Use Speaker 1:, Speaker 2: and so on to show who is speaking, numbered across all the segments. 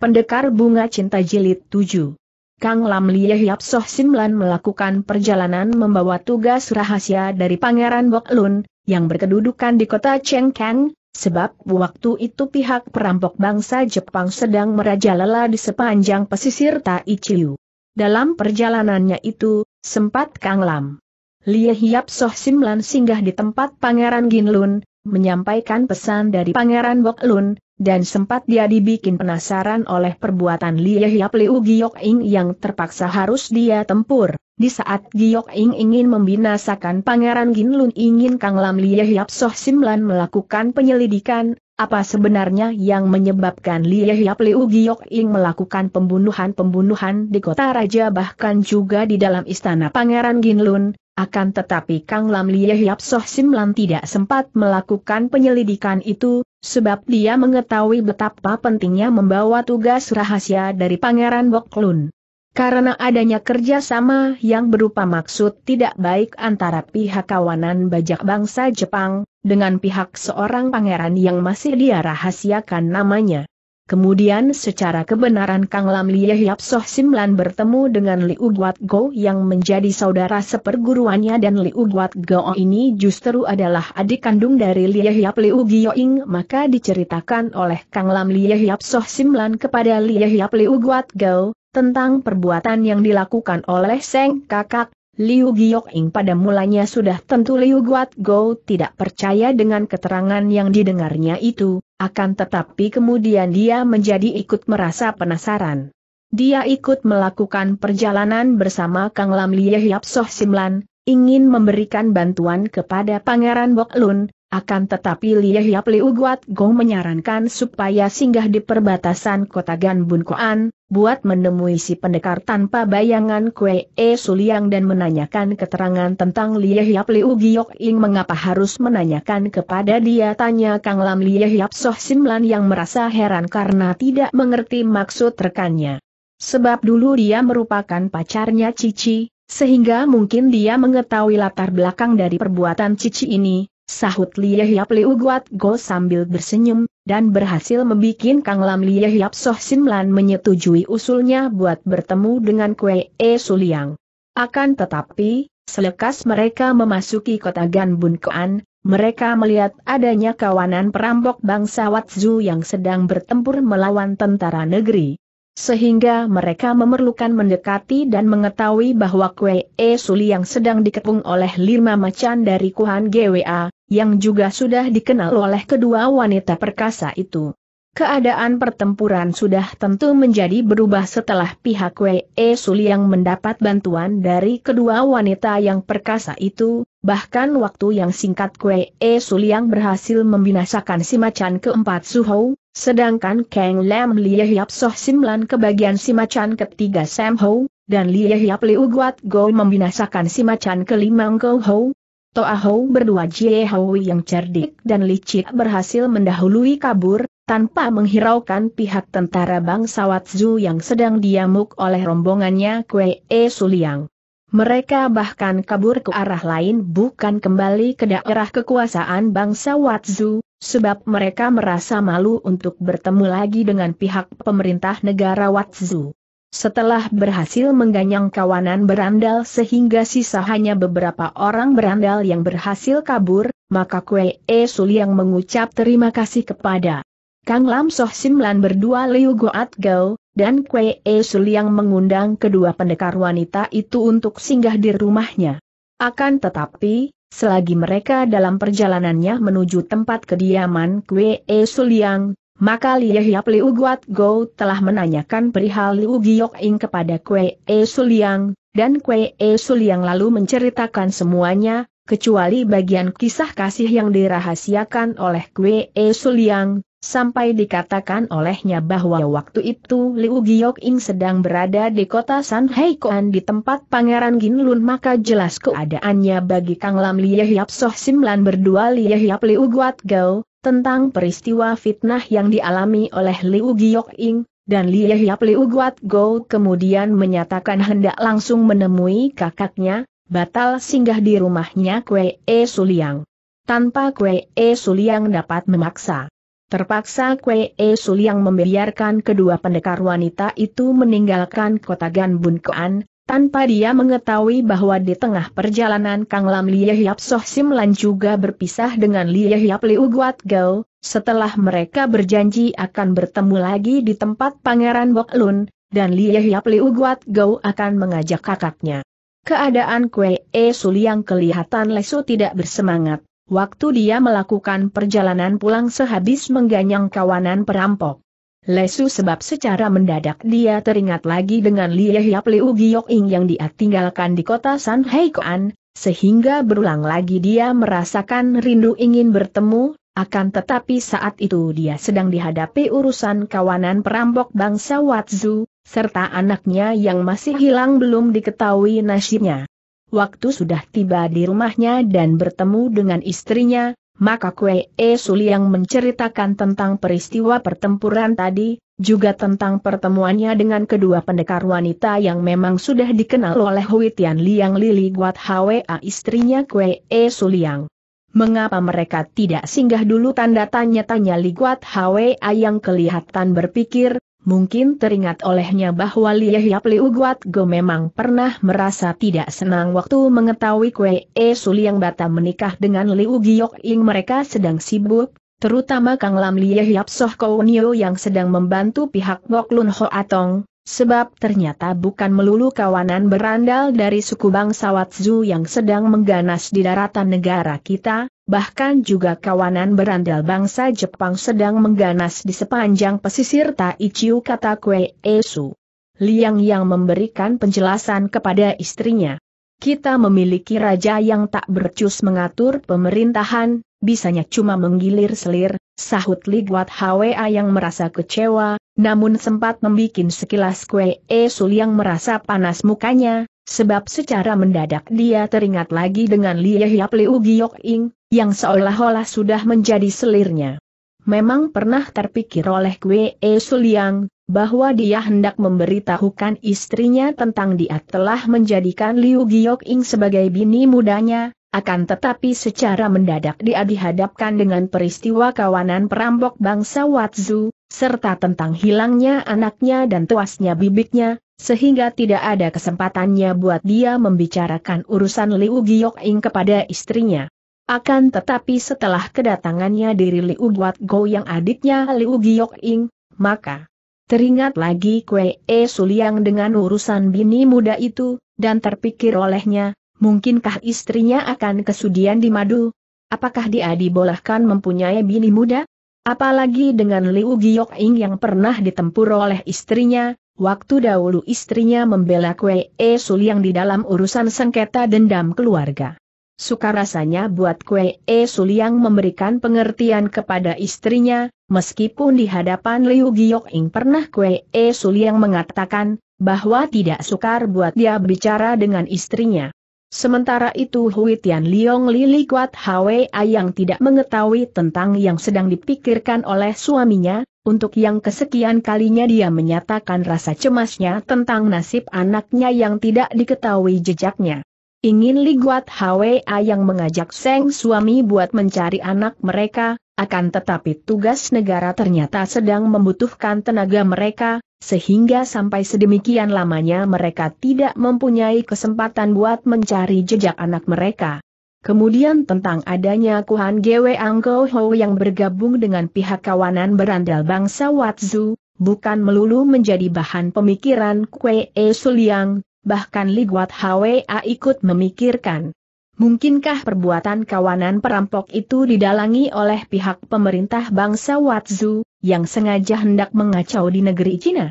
Speaker 1: Pendekar Bunga Cinta Jilid 7 Kang Lam Lie Hiap Soh Simlan melakukan perjalanan membawa tugas rahasia dari Pangeran Bok Lun, yang berkedudukan di kota Chengkang, sebab waktu itu pihak perampok bangsa Jepang sedang merajalela di sepanjang pesisir Tai Chiu. Dalam perjalanannya itu, sempat Kang Lam Lie Hiap Soh Simlan singgah di tempat Pangeran Gin Lun, menyampaikan pesan dari Pangeran Bok Lun, dan sempat dia dibikin penasaran oleh perbuatan Lie Hiap Liu Giok Ing yang terpaksa harus dia tempur. Di saat Giok Ing ingin membinasakan Pangeran Ginlun ingin Kang Lam Lie Hiap Soh Simlan melakukan penyelidikan, apa sebenarnya yang menyebabkan Lie Hiap Liu Giok Ing melakukan pembunuhan-pembunuhan di kota raja bahkan juga di dalam istana Pangeran Ginlun, akan tetapi Kang Lam Lie Hiap Soh Sim tidak sempat melakukan penyelidikan itu, sebab dia mengetahui betapa pentingnya membawa tugas rahasia dari Pangeran Boklun. Karena adanya kerjasama yang berupa maksud tidak baik antara pihak kawanan bajak bangsa Jepang, dengan pihak seorang pangeran yang masih dia rahasiakan namanya. Kemudian secara kebenaran Kang Lam Lie Hiap Soh Simlan bertemu dengan Liu Guat Go yang menjadi saudara seperguruannya dan Liu Guat Go ini justru adalah adik kandung dari Lie Hiap Liu Gioing maka diceritakan oleh Kang Lam Lie Hiap Soh Simlan kepada Lie Hiap Liu Guat Go tentang perbuatan yang dilakukan oleh Seng Kakak Liu Giok-ing pada mulanya sudah tentu Liu Guat Go tidak percaya dengan keterangan yang didengarnya itu, akan tetapi kemudian dia menjadi ikut merasa penasaran. Dia ikut melakukan perjalanan bersama Kang Lam Lie Hiap Soh Simlan, ingin memberikan bantuan kepada Pangeran Bok Lun, akan tetapi Lie Hiap Liu Guat Go menyarankan supaya singgah di perbatasan kota Ganbun Koan, buat menemui si pendekar tanpa bayangan Kue E Suliang dan menanyakan keterangan tentang Lie yap Liu Giok Ing mengapa harus menanyakan kepada dia tanya Kang Lam Lie yap Soh Simlan yang merasa heran karena tidak mengerti maksud rekannya. Sebab dulu dia merupakan pacarnya Cici, sehingga mungkin dia mengetahui latar belakang dari perbuatan Cici ini, Sahut Liyahyap Hiap Liu Guat Go sambil bersenyum, dan berhasil membuat Kang Lam Lia Hiap Soh Simlan menyetujui usulnya buat bertemu dengan Kue E Suliang. Akan tetapi, selekas mereka memasuki kota Ganbun Kuan, mereka melihat adanya kawanan perampok bangsa Watzu yang sedang bertempur melawan tentara negeri sehingga mereka memerlukan mendekati dan mengetahui bahwa Kue E Suli yang sedang dikepung oleh lima macan dari Kuhan GWA, yang juga sudah dikenal oleh kedua wanita perkasa itu. Keadaan pertempuran sudah tentu menjadi berubah setelah pihak Kue E Suli yang mendapat bantuan dari kedua wanita yang perkasa itu, bahkan waktu yang singkat Kue E Suli yang berhasil membinasakan si macan keempat Suhou, Sedangkan Kang Lam Lie Hiap Soh Simlan ke bagian si ketiga Sam Ho, dan Lie Hiap Liu Guat Go membinasakan si macan kelima Go Ho. Toa Ho berdua Jie Ho yang cerdik dan licik berhasil mendahului kabur, tanpa menghiraukan pihak tentara bangsa Watzu yang sedang diamuk oleh rombongannya Kwe E Suliang. Mereka bahkan kabur ke arah lain bukan kembali ke daerah kekuasaan bangsa Watzu, Sebab mereka merasa malu untuk bertemu lagi dengan pihak pemerintah negara Watsu. Setelah berhasil mengganyang kawanan berandal sehingga sisa hanya beberapa orang berandal yang berhasil kabur, maka Kue E yang mengucap terima kasih kepada Kang Lam Soh Simlan berdua Liu Goat Gao, dan Kue E yang mengundang kedua pendekar wanita itu untuk singgah di rumahnya. Akan tetapi, Selagi mereka dalam perjalanannya menuju tempat kediaman Kwe E Suliang, maka Lie Liu Guat Go telah menanyakan perihal Liu Giok Ing kepada Kwe E Suliang, dan Kwe E Suliang lalu menceritakan semuanya, kecuali bagian kisah kasih yang dirahasiakan oleh Kwe E Suliang, Sampai dikatakan olehnya bahwa waktu itu Liu Giok-ing sedang berada di kota San Heikoan di tempat Pangeran Lun maka jelas keadaannya bagi Kang Lam Lie Hiap Soh Simlan berdua Lie Hiap Liu Guat Gao, tentang peristiwa fitnah yang dialami oleh Liu Giok-ing, dan Lie Hiap Liu Guat Gao kemudian menyatakan hendak langsung menemui kakaknya, batal singgah di rumahnya Kwe E Suliang. Tanpa Kwe E Suliang dapat memaksa. Terpaksa Kwee E Sul membiarkan kedua pendekar wanita itu meninggalkan kota Ganbun Koan, tanpa dia mengetahui bahwa di tengah perjalanan Kang Lam Lie Hiap Soh Sim Lan juga berpisah dengan Lie Hiap Liu Guat Gao, setelah mereka berjanji akan bertemu lagi di tempat Pangeran Bok Lun, dan Lie Hiap Liu Guat Gao akan mengajak kakaknya. Keadaan Kwee E Sul kelihatan lesu tidak bersemangat waktu dia melakukan perjalanan pulang sehabis mengganyang kawanan perampok. Lesu sebab secara mendadak dia teringat lagi dengan Lie Yap Liu Giyok-ing yang dia tinggalkan di kota San Heikoan, sehingga berulang lagi dia merasakan rindu ingin bertemu, akan tetapi saat itu dia sedang dihadapi urusan kawanan perampok bangsa Watzu, serta anaknya yang masih hilang belum diketahui nasibnya waktu sudah tiba di rumahnya dan bertemu dengan istrinya, maka Kue E Suliang menceritakan tentang peristiwa pertempuran tadi, juga tentang pertemuannya dengan kedua pendekar wanita yang memang sudah dikenal oleh Hui Tian Liang Lili Guat Hwa istrinya Kue E Suliang. Mengapa mereka tidak singgah dulu tanda tanya-tanya Li Guat Hwa yang kelihatan berpikir, mungkin teringat olehnya bahwa Yap Liu Guat Go memang pernah merasa tidak senang waktu mengetahui Kwe E Suliang yang bata menikah dengan Liu Giok Ing mereka sedang sibuk, terutama Kang Lam Yap Soh Kounio yang sedang membantu pihak Ngok Lun Ho Atong, sebab ternyata bukan melulu kawanan berandal dari suku bangsa Watzu yang sedang mengganas di daratan negara kita, bahkan juga kawanan berandal bangsa Jepang sedang mengganas di sepanjang pesisir Taichiu kata Kue Esu. Liang yang memberikan penjelasan kepada istrinya. Kita memiliki raja yang tak bercus mengatur pemerintahan, bisanya cuma menggilir selir, sahut Li Liguat Hwa yang merasa kecewa, namun sempat membuat sekilas kue E yang merasa panas mukanya, sebab secara mendadak dia teringat lagi dengan Lie Hiap Liu Giok Ing, yang seolah-olah sudah menjadi selirnya. Memang pernah terpikir oleh kue E yang, bahwa dia hendak memberitahukan istrinya tentang dia telah menjadikan Liu Giok Ing sebagai bini mudanya, akan tetapi secara mendadak dia dihadapkan dengan peristiwa kawanan perampok bangsa Watzu, serta tentang hilangnya anaknya dan tuasnya bibitnya, sehingga tidak ada kesempatannya buat dia membicarakan urusan Liu Giyok-ing kepada istrinya. Akan tetapi setelah kedatangannya diri Liu Guat Go yang adiknya Liu Giyok-ing, maka teringat lagi Kwee E Suliang dengan urusan bini muda itu, dan terpikir olehnya, Mungkinkah istrinya akan kesudian di madu? Apakah dia dibolehkan mempunyai bini muda? Apalagi dengan Liu Giok-ing yang pernah ditempur oleh istrinya, waktu dahulu istrinya membela Kwee E yang di dalam urusan sengketa dendam keluarga. Suka rasanya buat Kwee E yang memberikan pengertian kepada istrinya, meskipun di hadapan Liu Giok-ing pernah Kwee E yang mengatakan, bahwa tidak sukar buat dia bicara dengan istrinya. Sementara itu Hui Tian Liong Lili Kuat Hwea yang tidak mengetahui tentang yang sedang dipikirkan oleh suaminya, untuk yang kesekian kalinya dia menyatakan rasa cemasnya tentang nasib anaknya yang tidak diketahui jejaknya. Ingin Li Kuat Hwea yang mengajak Seng suami buat mencari anak mereka, akan tetapi tugas negara ternyata sedang membutuhkan tenaga mereka, sehingga sampai sedemikian lamanya mereka tidak mempunyai kesempatan buat mencari jejak anak mereka. Kemudian tentang adanya Kuhan Gwe Angko Ho yang bergabung dengan pihak kawanan berandal bangsa Watzu, bukan melulu menjadi bahan pemikiran Kwe E Suliang, bahkan Li Guat Hwa ikut memikirkan. Mungkinkah perbuatan kawanan perampok itu didalangi oleh pihak pemerintah bangsa Watzu, yang sengaja hendak mengacau di negeri Cina.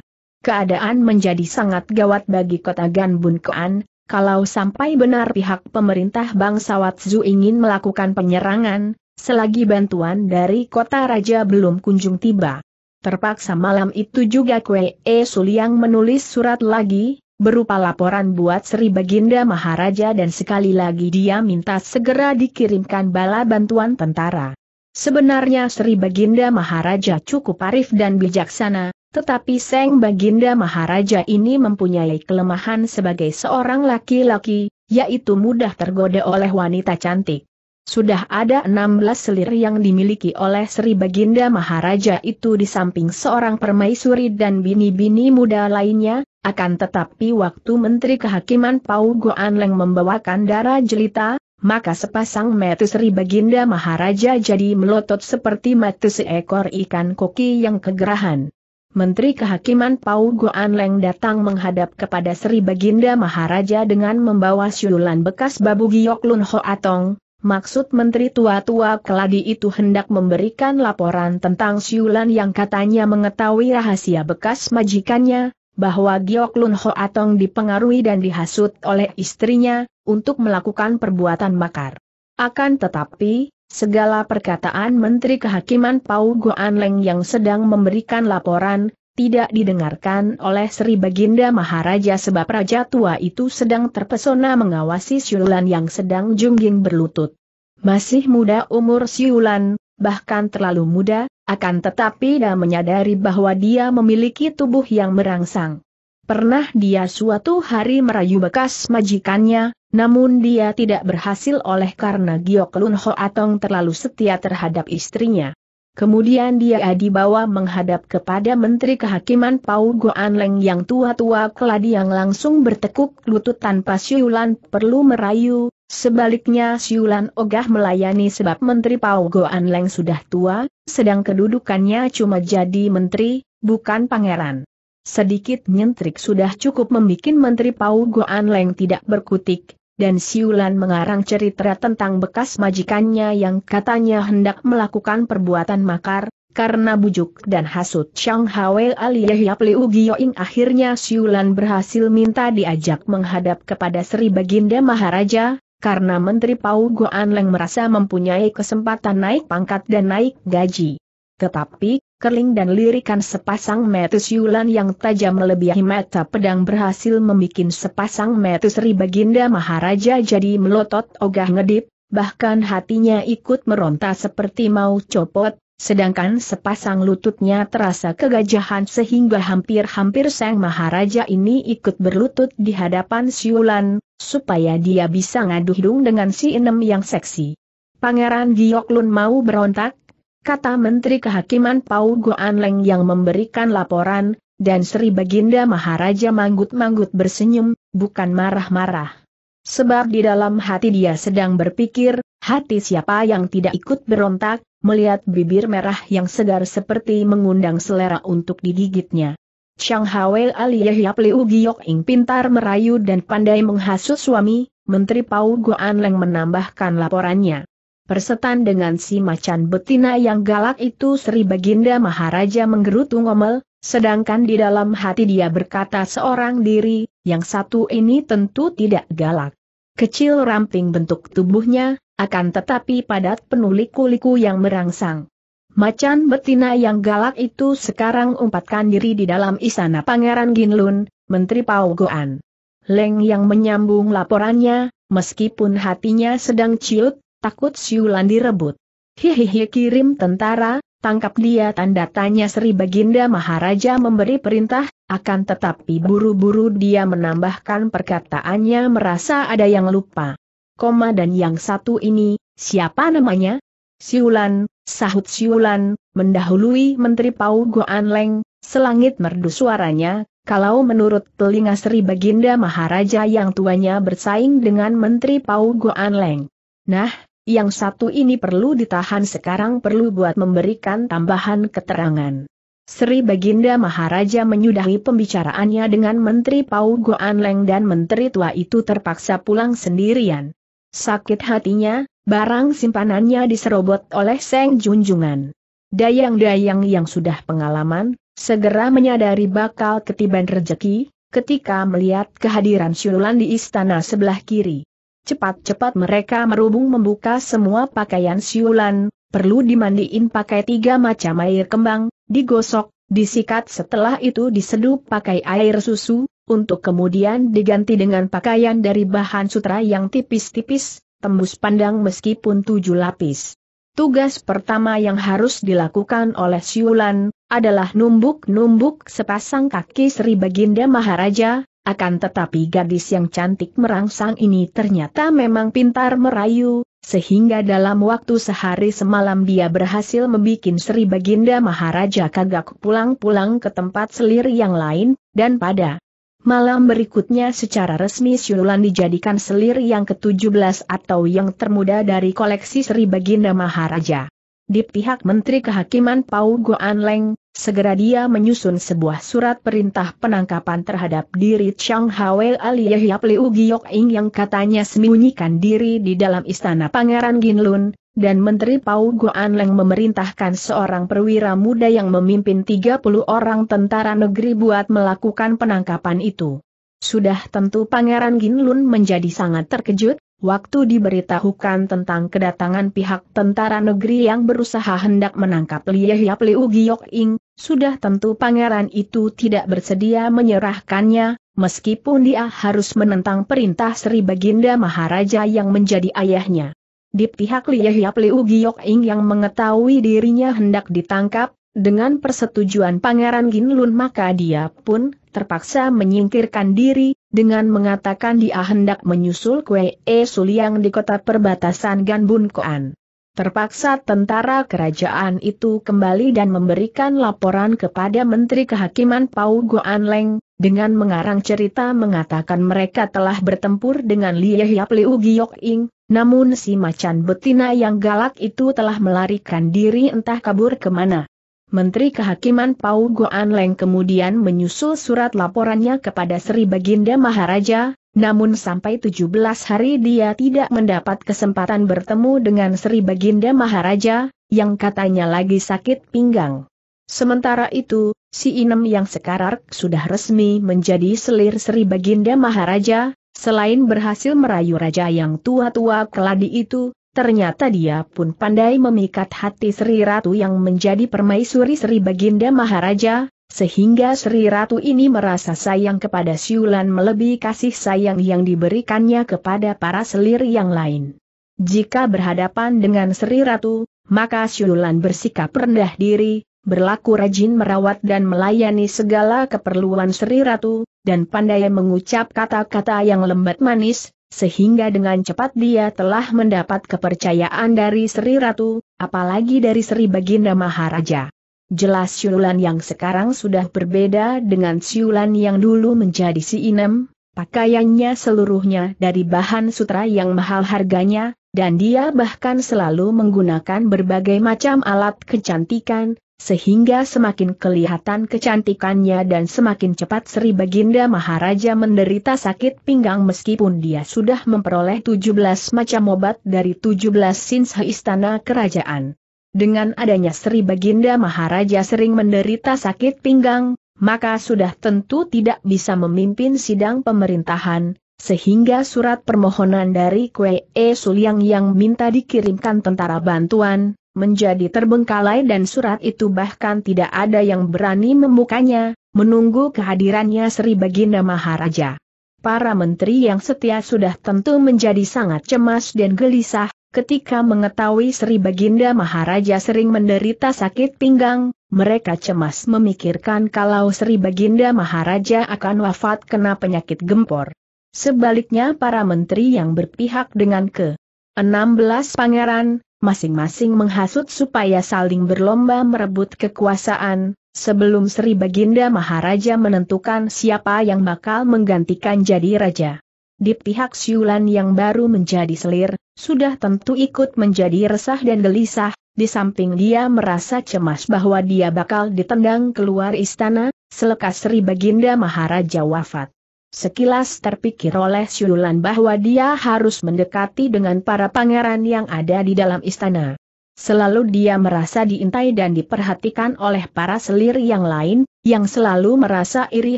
Speaker 1: Keadaan menjadi sangat gawat bagi kota Ganbun Koan, kalau sampai benar pihak pemerintah bangsa Watsu ingin melakukan penyerangan, selagi bantuan dari kota raja belum kunjung tiba. Terpaksa malam itu juga Kwe E Suliang menulis surat lagi, berupa laporan buat Sri Baginda Maharaja dan sekali lagi dia minta segera dikirimkan bala bantuan tentara. Sebenarnya Sri Baginda Maharaja cukup arif dan bijaksana, tetapi Seng Baginda Maharaja ini mempunyai kelemahan sebagai seorang laki-laki, yaitu mudah tergoda oleh wanita cantik. Sudah ada 16 selir yang dimiliki oleh Sri Baginda Maharaja itu di samping seorang permaisuri dan bini-bini muda lainnya, akan tetapi waktu Menteri Kehakiman Pau Goan Leng membawakan darah jelita, maka sepasang mata Sri Baginda Maharaja jadi melotot seperti mata seekor ikan koki yang kegerahan. Menteri Kehakiman Pau Goan Leng datang menghadap kepada Sri Baginda Maharaja dengan membawa siulan bekas babu giok Lun Atong. Maksud Menteri Tua-Tua Keladi itu hendak memberikan laporan tentang siulan yang katanya mengetahui rahasia bekas majikannya, bahwa Giok Lun Ho Atong dipengaruhi dan dihasut oleh istrinya, untuk melakukan perbuatan makar. Akan tetapi, segala perkataan Menteri Kehakiman Pau Goan Leng yang sedang memberikan laporan, tidak didengarkan oleh Sri Baginda Maharaja sebab Raja Tua itu sedang terpesona mengawasi Siulan yang sedang jungging berlutut. Masih muda umur Siulan, bahkan terlalu muda, akan tetapi dia menyadari bahwa dia memiliki tubuh yang merangsang. Pernah dia suatu hari merayu bekas majikannya, namun dia tidak berhasil oleh karena Giok Lun Ho Atong terlalu setia terhadap istrinya. Kemudian dia dibawa menghadap kepada Menteri Kehakiman Pau Goan Leng yang tua-tua keladi yang langsung bertekuk lutut tanpa siulan perlu merayu, Sebaliknya Siulan ogah melayani sebab Menteri Pau Goan Leng sudah tua, sedang kedudukannya cuma jadi menteri, bukan pangeran. Sedikit nyentrik sudah cukup membuat Menteri Pau Goan Leng tidak berkutik, dan Siulan mengarang cerita tentang bekas majikannya yang katanya hendak melakukan perbuatan makar, karena bujuk dan hasut Chang Hwe Ali Yahya Liu Gioing akhirnya Siulan berhasil minta diajak menghadap kepada Sri Baginda Maharaja, karena Menteri Pau Leng merasa mempunyai kesempatan naik pangkat dan naik gaji. Tetapi, Kerling dan lirikan sepasang metus Yulan yang tajam melebihi mata pedang berhasil membuat sepasang metus Ribaginda Maharaja jadi melotot ogah ngedip, bahkan hatinya ikut meronta seperti mau copot, Sedangkan sepasang lututnya terasa kegajahan sehingga hampir-hampir sang maharaja ini ikut berlutut di hadapan Siulan, supaya dia bisa ngaduh hidung dengan si Enem yang seksi. Pangeran Gioklun mau berontak, kata Menteri Kehakiman Pau Leng yang memberikan laporan, dan Sri Baginda Maharaja manggut-manggut bersenyum, bukan marah-marah. Sebab di dalam hati dia sedang berpikir, hati siapa yang tidak ikut berontak, melihat bibir merah yang segar seperti mengundang selera untuk digigitnya. Chang Ali Yahya Liu Giyok Ing pintar merayu dan pandai menghasut suami, Menteri Pau Guan Leng menambahkan laporannya. Persetan dengan si macan betina yang galak itu Sri Baginda Maharaja menggerutu ngomel, sedangkan di dalam hati dia berkata seorang diri, yang satu ini tentu tidak galak. Kecil ramping bentuk tubuhnya, akan tetapi padat penuh liku-liku yang merangsang. Macan betina yang galak itu sekarang umpatkan diri di dalam istana Pangeran Ginlun, Menteri Pau Goan. Leng yang menyambung laporannya, meskipun hatinya sedang ciut, takut siulan direbut. Hihihi kirim tentara, tangkap dia tanda tanya Sri Baginda Maharaja memberi perintah, akan tetapi buru-buru dia menambahkan perkataannya merasa ada yang lupa koma dan yang satu ini, siapa namanya? Siulan, sahut Siulan, mendahului Menteri Pau Goan Leng, selangit merdu suaranya, kalau menurut telinga Sri Baginda Maharaja yang tuanya bersaing dengan Menteri Pau Goan Leng. Nah, yang satu ini perlu ditahan sekarang perlu buat memberikan tambahan keterangan. Sri Baginda Maharaja menyudahi pembicaraannya dengan Menteri Pau Goan Leng dan Menteri Tua itu terpaksa pulang sendirian. Sakit hatinya, barang simpanannya diserobot oleh Seng Junjungan. Dayang-dayang yang sudah pengalaman, segera menyadari bakal ketiban rejeki, ketika melihat kehadiran Siulan di istana sebelah kiri. Cepat-cepat mereka merubung membuka semua pakaian Siulan, perlu dimandiin pakai tiga macam air kembang, digosok, disikat setelah itu diseduh pakai air susu, untuk kemudian diganti dengan pakaian dari bahan sutra yang tipis-tipis, tembus pandang meskipun tujuh lapis. Tugas pertama yang harus dilakukan oleh Siulan adalah numbuk-numbuk sepasang kaki Sri Baginda Maharaja, akan tetapi gadis yang cantik merangsang ini ternyata memang pintar merayu, sehingga dalam waktu sehari semalam dia berhasil membuat Sri Baginda Maharaja kagak pulang-pulang ke tempat selir yang lain, dan pada Malam berikutnya secara resmi Siulan dijadikan selir yang ke-17 atau yang termuda dari koleksi Sri Baginda Maharaja. Di pihak Menteri Kehakiman Pau Goan Leng, segera dia menyusun sebuah surat perintah penangkapan terhadap diri Chang Hwe alias Yap Liu Giok Ing yang katanya sembunyikan diri di dalam istana Pangeran Ginlun, dan Menteri Pau Leng memerintahkan seorang perwira muda yang memimpin 30 orang tentara negeri buat melakukan penangkapan itu. Sudah tentu Pangeran Ginlun menjadi sangat terkejut, waktu diberitahukan tentang kedatangan pihak tentara negeri yang berusaha hendak menangkap Lie Hiap Liu Giok Ing, sudah tentu Pangeran itu tidak bersedia menyerahkannya, meskipun dia harus menentang perintah Sri Baginda Maharaja yang menjadi ayahnya. Di pihak Lia Hiap Liu Ing yang mengetahui dirinya hendak ditangkap, dengan persetujuan Pangeran Ginlun maka dia pun terpaksa menyingkirkan diri, dengan mengatakan dia hendak menyusul Kue E Suliang di kota perbatasan Ganbun Koan. Terpaksa tentara kerajaan itu kembali dan memberikan laporan kepada Menteri Kehakiman Pau Goan Leng, dengan mengarang cerita mengatakan mereka telah bertempur dengan Lie Hiap Liu Ing, namun si macan betina yang galak itu telah melarikan diri entah kabur kemana. Menteri Kehakiman Pau Goan Leng kemudian menyusul surat laporannya kepada Sri Baginda Maharaja, namun sampai 17 hari dia tidak mendapat kesempatan bertemu dengan Sri Baginda Maharaja, yang katanya lagi sakit pinggang. Sementara itu, si Inem yang sekarang sudah resmi menjadi selir Sri Baginda Maharaja, Selain berhasil merayu raja yang tua-tua keladi itu, ternyata dia pun pandai memikat hati Sri Ratu yang menjadi permaisuri Sri Baginda Maharaja, sehingga Sri Ratu ini merasa sayang kepada Siulan melebihi kasih sayang yang diberikannya kepada para selir yang lain. Jika berhadapan dengan Sri Ratu, maka Siulan bersikap rendah diri, berlaku rajin merawat dan melayani segala keperluan Sri Ratu, dan pandai mengucap kata-kata yang lembat manis, sehingga dengan cepat dia telah mendapat kepercayaan dari Sri Ratu, apalagi dari Sri Baginda Maharaja. Jelas siulan yang sekarang sudah berbeda dengan siulan yang dulu menjadi si Inem, pakaiannya seluruhnya dari bahan sutra yang mahal harganya, dan dia bahkan selalu menggunakan berbagai macam alat kecantikan, sehingga semakin kelihatan kecantikannya dan semakin cepat Sri Baginda Maharaja menderita sakit pinggang meskipun dia sudah memperoleh 17 macam obat dari 17 sinsa istana kerajaan. Dengan adanya Sri Baginda Maharaja sering menderita sakit pinggang, maka sudah tentu tidak bisa memimpin sidang pemerintahan, sehingga surat permohonan dari Kwe E Suliang yang minta dikirimkan tentara bantuan, menjadi terbengkalai dan surat itu bahkan tidak ada yang berani membukanya, menunggu kehadirannya Sri Baginda Maharaja. Para menteri yang setia sudah tentu menjadi sangat cemas dan gelisah, ketika mengetahui Sri Baginda Maharaja sering menderita sakit pinggang, mereka cemas memikirkan kalau Sri Baginda Maharaja akan wafat kena penyakit gempor. Sebaliknya para menteri yang berpihak dengan ke 16 pangeran, masing-masing menghasut supaya saling berlomba merebut kekuasaan, sebelum Sri Baginda Maharaja menentukan siapa yang bakal menggantikan jadi raja. Di pihak Siulan yang baru menjadi selir, sudah tentu ikut menjadi resah dan gelisah, di samping dia merasa cemas bahwa dia bakal ditendang keluar istana, selekas Sri Baginda Maharaja wafat. Sekilas terpikir oleh Siulan bahwa dia harus mendekati dengan para pangeran yang ada di dalam istana. Selalu dia merasa diintai dan diperhatikan oleh para selir yang lain, yang selalu merasa iri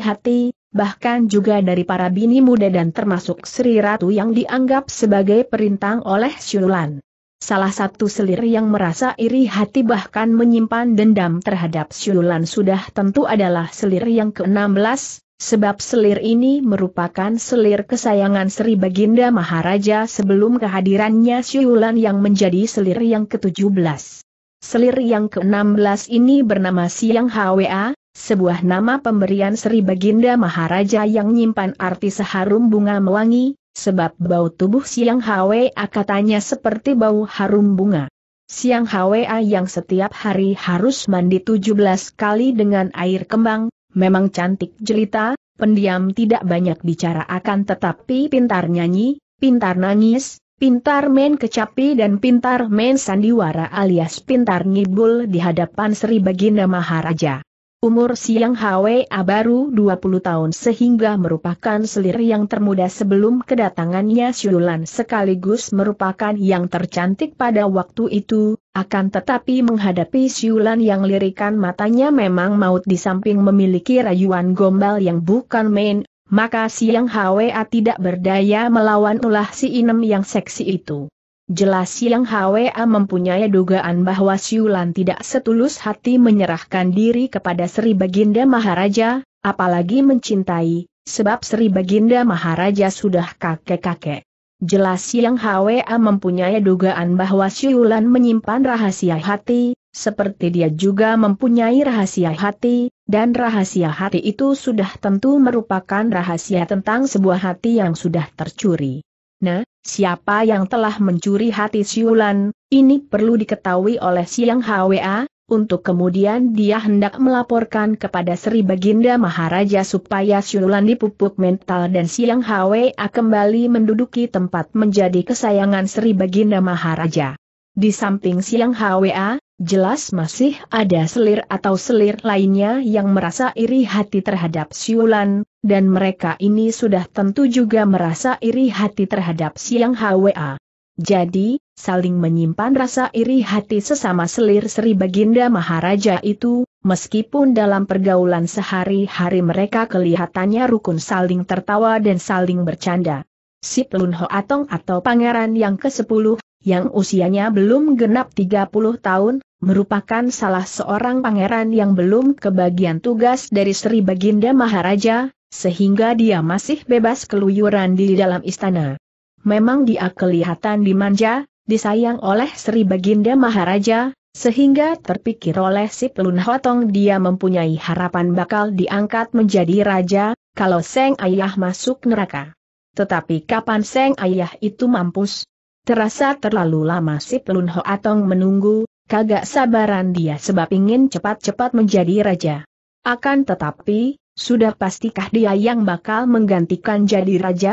Speaker 1: hati, bahkan juga dari para bini muda dan termasuk Sri Ratu yang dianggap sebagai perintang oleh Siulan. Salah satu selir yang merasa iri hati bahkan menyimpan dendam terhadap Siulan sudah tentu adalah selir yang ke-16, sebab selir ini merupakan selir kesayangan Sri Baginda Maharaja sebelum kehadirannya Syuhulan yang menjadi selir yang ke-17. Selir yang ke-16 ini bernama Siang Hwa, sebuah nama pemberian Sri Baginda Maharaja yang nyimpan arti seharum bunga mewangi, sebab bau tubuh Siang Hwa katanya seperti bau harum bunga. Siang Hwa yang setiap hari harus mandi 17 kali dengan air kembang, Memang cantik jelita, pendiam tidak banyak bicara akan tetapi pintar nyanyi, pintar nangis, pintar main kecapi dan pintar main sandiwara alias pintar ngibul di hadapan Sri Baginda Maharaja. Umur Siang Hwa baru 20 tahun sehingga merupakan selir yang termuda sebelum kedatangannya Siulan sekaligus merupakan yang tercantik pada waktu itu, akan tetapi menghadapi siulan yang lirikan matanya memang maut di samping memiliki rayuan gombal yang bukan main, maka Siang Hwa tidak berdaya melawan ulah si Inem yang seksi itu. Jelas Siang Hwa mempunyai dugaan bahwa siulan tidak setulus hati menyerahkan diri kepada Sri Baginda Maharaja, apalagi mencintai, sebab Sri Baginda Maharaja sudah kakek-kakek. Jelas yang Hwa mempunyai dugaan bahwa Siulan menyimpan rahasia hati, seperti dia juga mempunyai rahasia hati, dan rahasia hati itu sudah tentu merupakan rahasia tentang sebuah hati yang sudah tercuri. Nah, siapa yang telah mencuri hati Siulan, ini perlu diketahui oleh Siang Hwa, untuk kemudian dia hendak melaporkan kepada Sri Baginda Maharaja supaya Siulan dipupuk mental dan Siang Hwa kembali menduduki tempat menjadi kesayangan Sri Baginda Maharaja. Di samping Siang Hwa, jelas masih ada selir atau selir lainnya yang merasa iri hati terhadap Siulan, dan mereka ini sudah tentu juga merasa iri hati terhadap Siang Hwa. Jadi, saling menyimpan rasa iri hati sesama selir Sri Baginda Maharaja itu, meskipun dalam pergaulan sehari-hari mereka kelihatannya rukun saling tertawa dan saling bercanda. Sip Lunho Atong atau pangeran yang ke-10, yang usianya belum genap 30 tahun, merupakan salah seorang pangeran yang belum kebagian tugas dari Sri Baginda Maharaja, sehingga dia masih bebas keluyuran di dalam istana memang dia kelihatan dimanja, disayang oleh Sri Baginda Maharaja, sehingga terpikir oleh si Pelun Hotong dia mempunyai harapan bakal diangkat menjadi raja, kalau Seng Ayah masuk neraka. Tetapi kapan Seng Ayah itu mampus? Terasa terlalu lama si Pelun Hotong menunggu, kagak sabaran dia sebab ingin cepat-cepat menjadi raja. Akan tetapi, sudah pastikah dia yang bakal menggantikan jadi raja?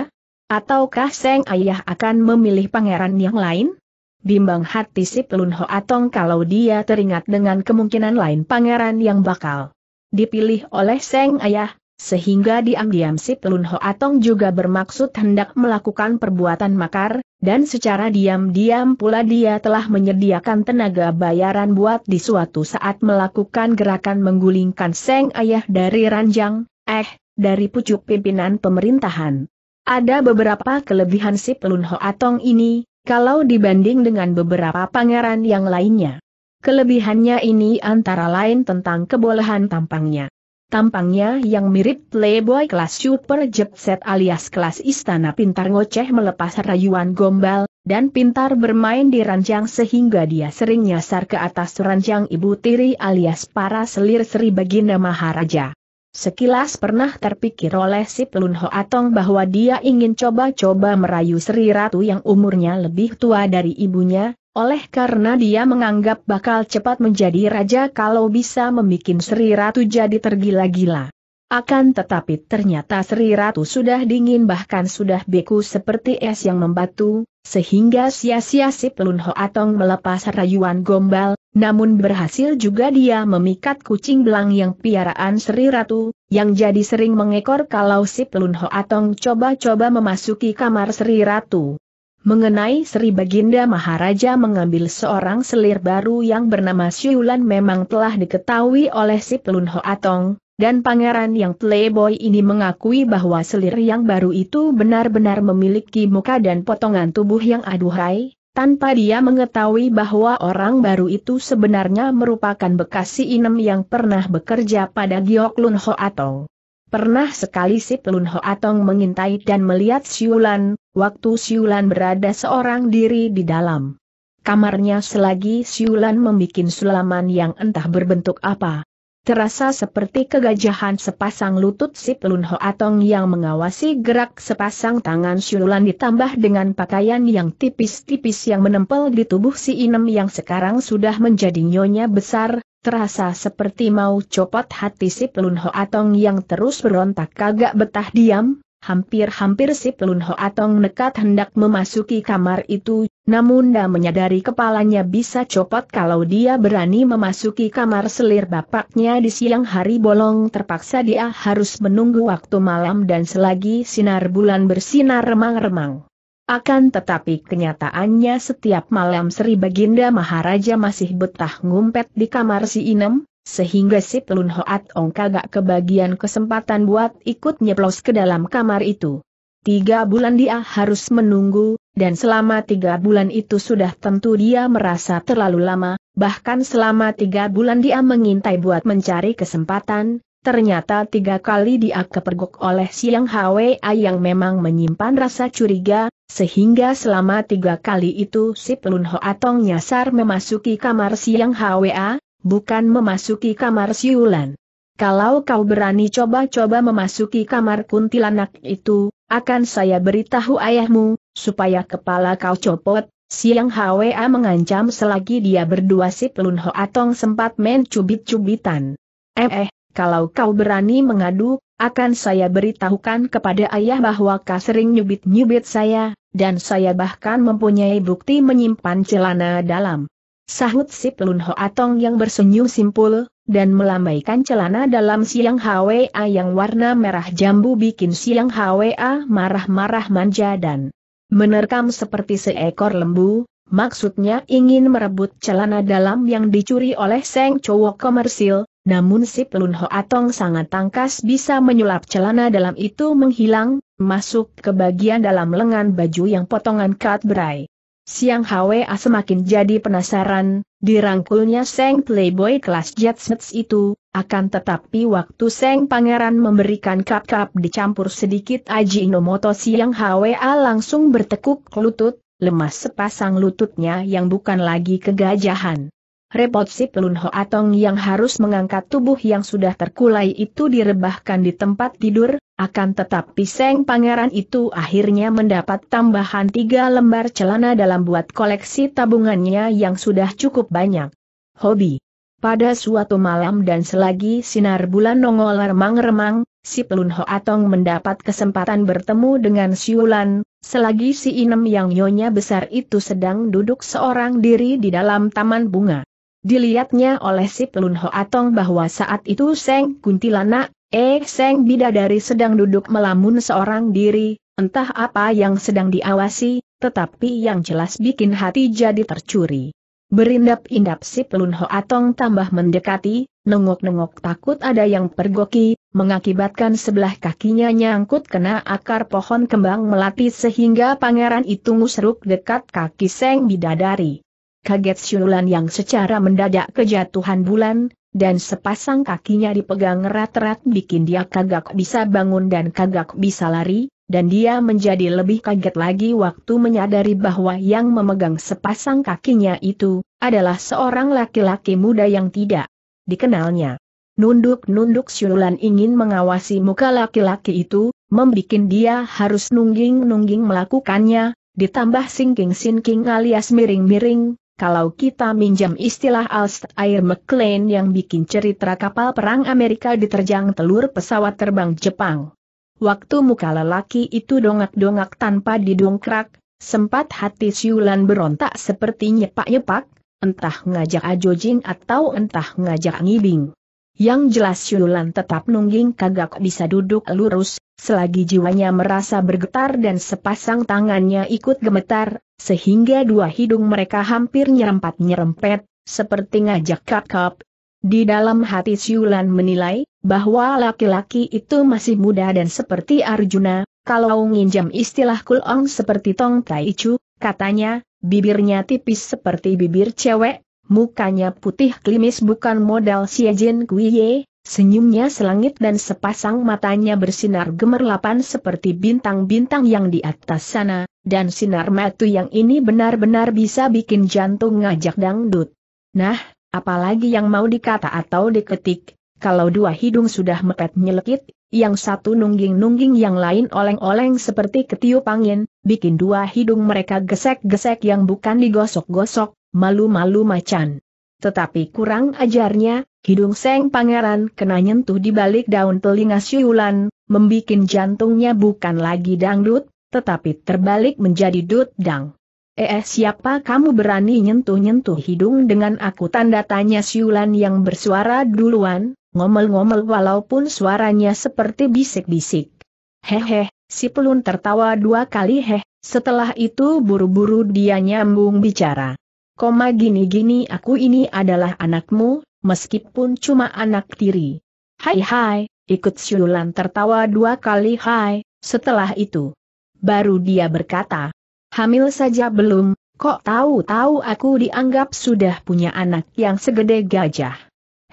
Speaker 1: Ataukah Seng Ayah akan memilih pangeran yang lain? Bimbang hati si Pelun Atong kalau dia teringat dengan kemungkinan lain pangeran yang bakal dipilih oleh Seng Ayah, sehingga diam-diam si Pelun Atong juga bermaksud hendak melakukan perbuatan makar, dan secara diam-diam pula dia telah menyediakan tenaga bayaran buat di suatu saat melakukan gerakan menggulingkan Seng Ayah dari ranjang, eh, dari pucuk pimpinan pemerintahan. Ada beberapa kelebihan si Pelun Hoatong ini, kalau dibanding dengan beberapa pangeran yang lainnya. Kelebihannya ini antara lain tentang kebolehan tampangnya. Tampangnya yang mirip playboy kelas super jet set alias kelas istana pintar ngoceh melepas rayuan gombal, dan pintar bermain di ranjang sehingga dia sering nyasar ke atas ranjang ibu tiri alias para selir Sri Baginda Maharaja. Sekilas pernah terpikir oleh si Pelun Atong bahwa dia ingin coba-coba merayu Sri Ratu yang umurnya lebih tua dari ibunya, oleh karena dia menganggap bakal cepat menjadi raja kalau bisa membuat Sri Ratu jadi tergila-gila. Akan tetapi ternyata Sri Ratu sudah dingin bahkan sudah beku seperti es yang membatu, sehingga sia-sia si Pelun Atong melepas rayuan gombal, namun berhasil juga dia memikat kucing belang yang piaraan Sri Ratu, yang jadi sering mengekor kalau si Pelun Hoatong coba-coba memasuki kamar Sri Ratu. Mengenai Sri Baginda Maharaja mengambil seorang selir baru yang bernama Siulan memang telah diketahui oleh si Pelun Hoatong, dan pangeran yang playboy ini mengakui bahwa selir yang baru itu benar-benar memiliki muka dan potongan tubuh yang aduhai, tanpa dia mengetahui bahwa orang baru itu sebenarnya merupakan bekas si Inem yang pernah bekerja pada Giok Lun Ho Atong. Pernah sekali si Pelun Ho Atong mengintai dan melihat Siulan, waktu Siulan berada seorang diri di dalam kamarnya selagi Siulan membuat sulaman yang entah berbentuk apa terasa seperti kegajahan sepasang lutut si Pelun Hoatong yang mengawasi gerak sepasang tangan siulan ditambah dengan pakaian yang tipis-tipis yang menempel di tubuh si Inem yang sekarang sudah menjadi nyonya besar, terasa seperti mau copot hati si Pelun Hoatong yang terus berontak kagak betah diam. Hampir-hampir si Pelun Hoatong nekat hendak memasuki kamar itu namun dia menyadari kepalanya bisa copot kalau dia berani memasuki kamar selir bapaknya di siang hari bolong terpaksa dia harus menunggu waktu malam dan selagi sinar bulan bersinar remang-remang. Akan tetapi kenyataannya setiap malam Sri Baginda Maharaja masih betah ngumpet di kamar si Inem, sehingga si Pelun Hoat Ong kagak kebagian kesempatan buat ikut nyeplos ke dalam kamar itu. Tiga bulan dia harus menunggu, dan selama tiga bulan itu sudah tentu dia merasa terlalu lama, bahkan selama tiga bulan dia mengintai buat mencari kesempatan, ternyata tiga kali dia kepergok oleh siang HWA yang memang menyimpan rasa curiga, sehingga selama tiga kali itu si Pelun Hoatong nyasar memasuki kamar siang HWA, bukan memasuki kamar siulan. Kalau kau berani coba-coba memasuki kamar kuntilanak itu, akan saya beritahu ayahmu, supaya kepala kau copot, siang HWA mengancam selagi dia berdua si Pelun atong sempat mencubit cubitan Eh, eh, kalau kau berani mengadu, akan saya beritahukan kepada ayah bahwa kau sering nyubit-nyubit saya, dan saya bahkan mempunyai bukti menyimpan celana dalam. Sahut Sip pelun Ho Atong yang bersenyum simpul, dan melambaikan celana dalam siang HWA yang warna merah jambu bikin siang HWA marah-marah manja dan menerkam seperti seekor lembu, maksudnya ingin merebut celana dalam yang dicuri oleh Seng cowok komersil, namun Sip pelun Ho Atong sangat tangkas bisa menyulap celana dalam itu menghilang, masuk ke bagian dalam lengan baju yang potongan cut berai. Siang Hwa semakin jadi penasaran, dirangkulnya Seng Playboy kelas Jetsets itu, akan tetapi waktu Seng Pangeran memberikan cup-cup dicampur sedikit aji Inomoto Siang Hwa langsung bertekuk lutut, lemas sepasang lututnya yang bukan lagi kegajahan. Repot si pelun Hoatong yang harus mengangkat tubuh yang sudah terkulai itu direbahkan di tempat tidur, akan tetapi Seng Pangeran itu akhirnya mendapat tambahan tiga lembar celana dalam buat koleksi tabungannya yang sudah cukup banyak. Hobi Pada suatu malam dan selagi sinar bulan nongol remang-remang, si pelun atong mendapat kesempatan bertemu dengan Siulan, selagi si Inem yang nyonya besar itu sedang duduk seorang diri di dalam taman bunga. Dilihatnya oleh si Pelun Hoatong bahwa saat itu Seng Kuntilanak, eh Seng Bidadari sedang duduk melamun seorang diri, entah apa yang sedang diawasi, tetapi yang jelas bikin hati jadi tercuri. Berindap-indap si Pelun Hoatong tambah mendekati, nengok-nengok takut ada yang pergoki, mengakibatkan sebelah kakinya nyangkut kena akar pohon kembang melati sehingga pangeran itu ngusruk dekat kaki Seng Bidadari. Kaget siulan yang secara mendadak kejatuhan bulan, dan sepasang kakinya dipegang erat-erat bikin dia kagak bisa bangun dan kagak bisa lari, dan dia menjadi lebih kaget lagi waktu menyadari bahwa yang memegang sepasang kakinya itu, adalah seorang laki-laki muda yang tidak dikenalnya. Nunduk-nunduk siulan ingin mengawasi muka laki-laki itu, membikin dia harus nungging-nungging melakukannya, ditambah singking-singking alias miring-miring, kalau kita minjam istilah Alstair McLean yang bikin cerita kapal perang Amerika diterjang telur pesawat terbang Jepang. Waktu muka lelaki itu dongak-dongak tanpa didongkrak, sempat hati Siulan berontak seperti nyepak-nyepak, entah ngajak ajojing atau entah ngajak ngibing. Yang jelas siulan tetap nungging kagak bisa duduk lurus, selagi jiwanya merasa bergetar dan sepasang tangannya ikut gemetar, sehingga dua hidung mereka hampir nyerempat-nyerempet, seperti ngajak kap-kap. Di dalam hati Siulan menilai, bahwa laki-laki itu masih muda dan seperti Arjuna, kalau nginjam istilah kulong seperti Tong Tai Chu, katanya, bibirnya tipis seperti bibir cewek, mukanya putih klimis bukan modal Xie Jin Kuiye, Senyumnya selangit dan sepasang matanya bersinar gemerlapan seperti bintang-bintang yang di atas sana, dan sinar matu yang ini benar-benar bisa bikin jantung ngajak dangdut. Nah, apalagi yang mau dikata atau diketik, kalau dua hidung sudah mepet nyelekit, yang satu nungging-nungging yang lain oleng-oleng seperti ketiup angin, bikin dua hidung mereka gesek-gesek yang bukan digosok-gosok, malu-malu macan. Tetapi kurang ajarnya, hidung Seng Pangeran kena nyentuh di balik daun telinga Siulan, membikin jantungnya bukan lagi dangdut, tetapi terbalik menjadi dudang. Eh, eh siapa kamu berani nyentuh-nyentuh hidung dengan aku tanda tanya Siulan yang bersuara duluan, ngomel-ngomel walaupun suaranya seperti bisik-bisik. Hehe, si pelun tertawa dua kali heh, setelah itu buru-buru dia nyambung bicara. Koma gini-gini aku ini adalah anakmu, meskipun cuma anak tiri. Hai hai, ikut siulan tertawa dua kali hai, setelah itu. Baru dia berkata, hamil saja belum, kok tahu-tahu aku dianggap sudah punya anak yang segede gajah.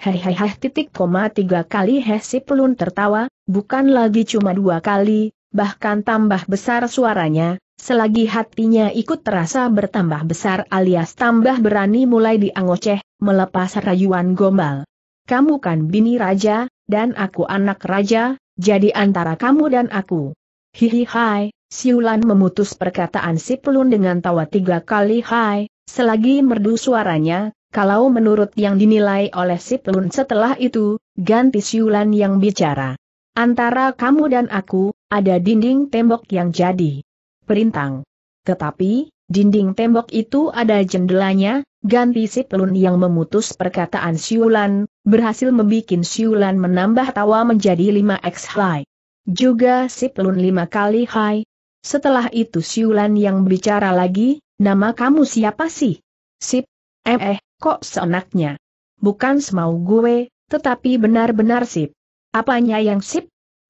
Speaker 1: Hei hei hei titik koma tiga kali Hesi pelun tertawa, bukan lagi cuma dua kali, bahkan tambah besar suaranya, Selagi hatinya ikut terasa bertambah besar alias tambah berani mulai diangoceh, melepas rayuan gombal. Kamu kan bini raja, dan aku anak raja, jadi antara kamu dan aku. Hihi hai, siulan memutus perkataan si pelun dengan tawa tiga kali hai, selagi merdu suaranya, kalau menurut yang dinilai oleh si pelun setelah itu, ganti siulan yang bicara. Antara kamu dan aku, ada dinding tembok yang jadi perintang. Tetapi, dinding tembok itu ada jendelanya, ganti pelun yang memutus perkataan Siulan, berhasil membuat Siulan menambah tawa menjadi 5x high. Juga pelun 5 kali high. Setelah itu Siulan yang bicara lagi, nama kamu siapa sih? Sip, eh, eh, kok seenaknya? Bukan semau gue, tetapi benar-benar sip. Apanya yang sip?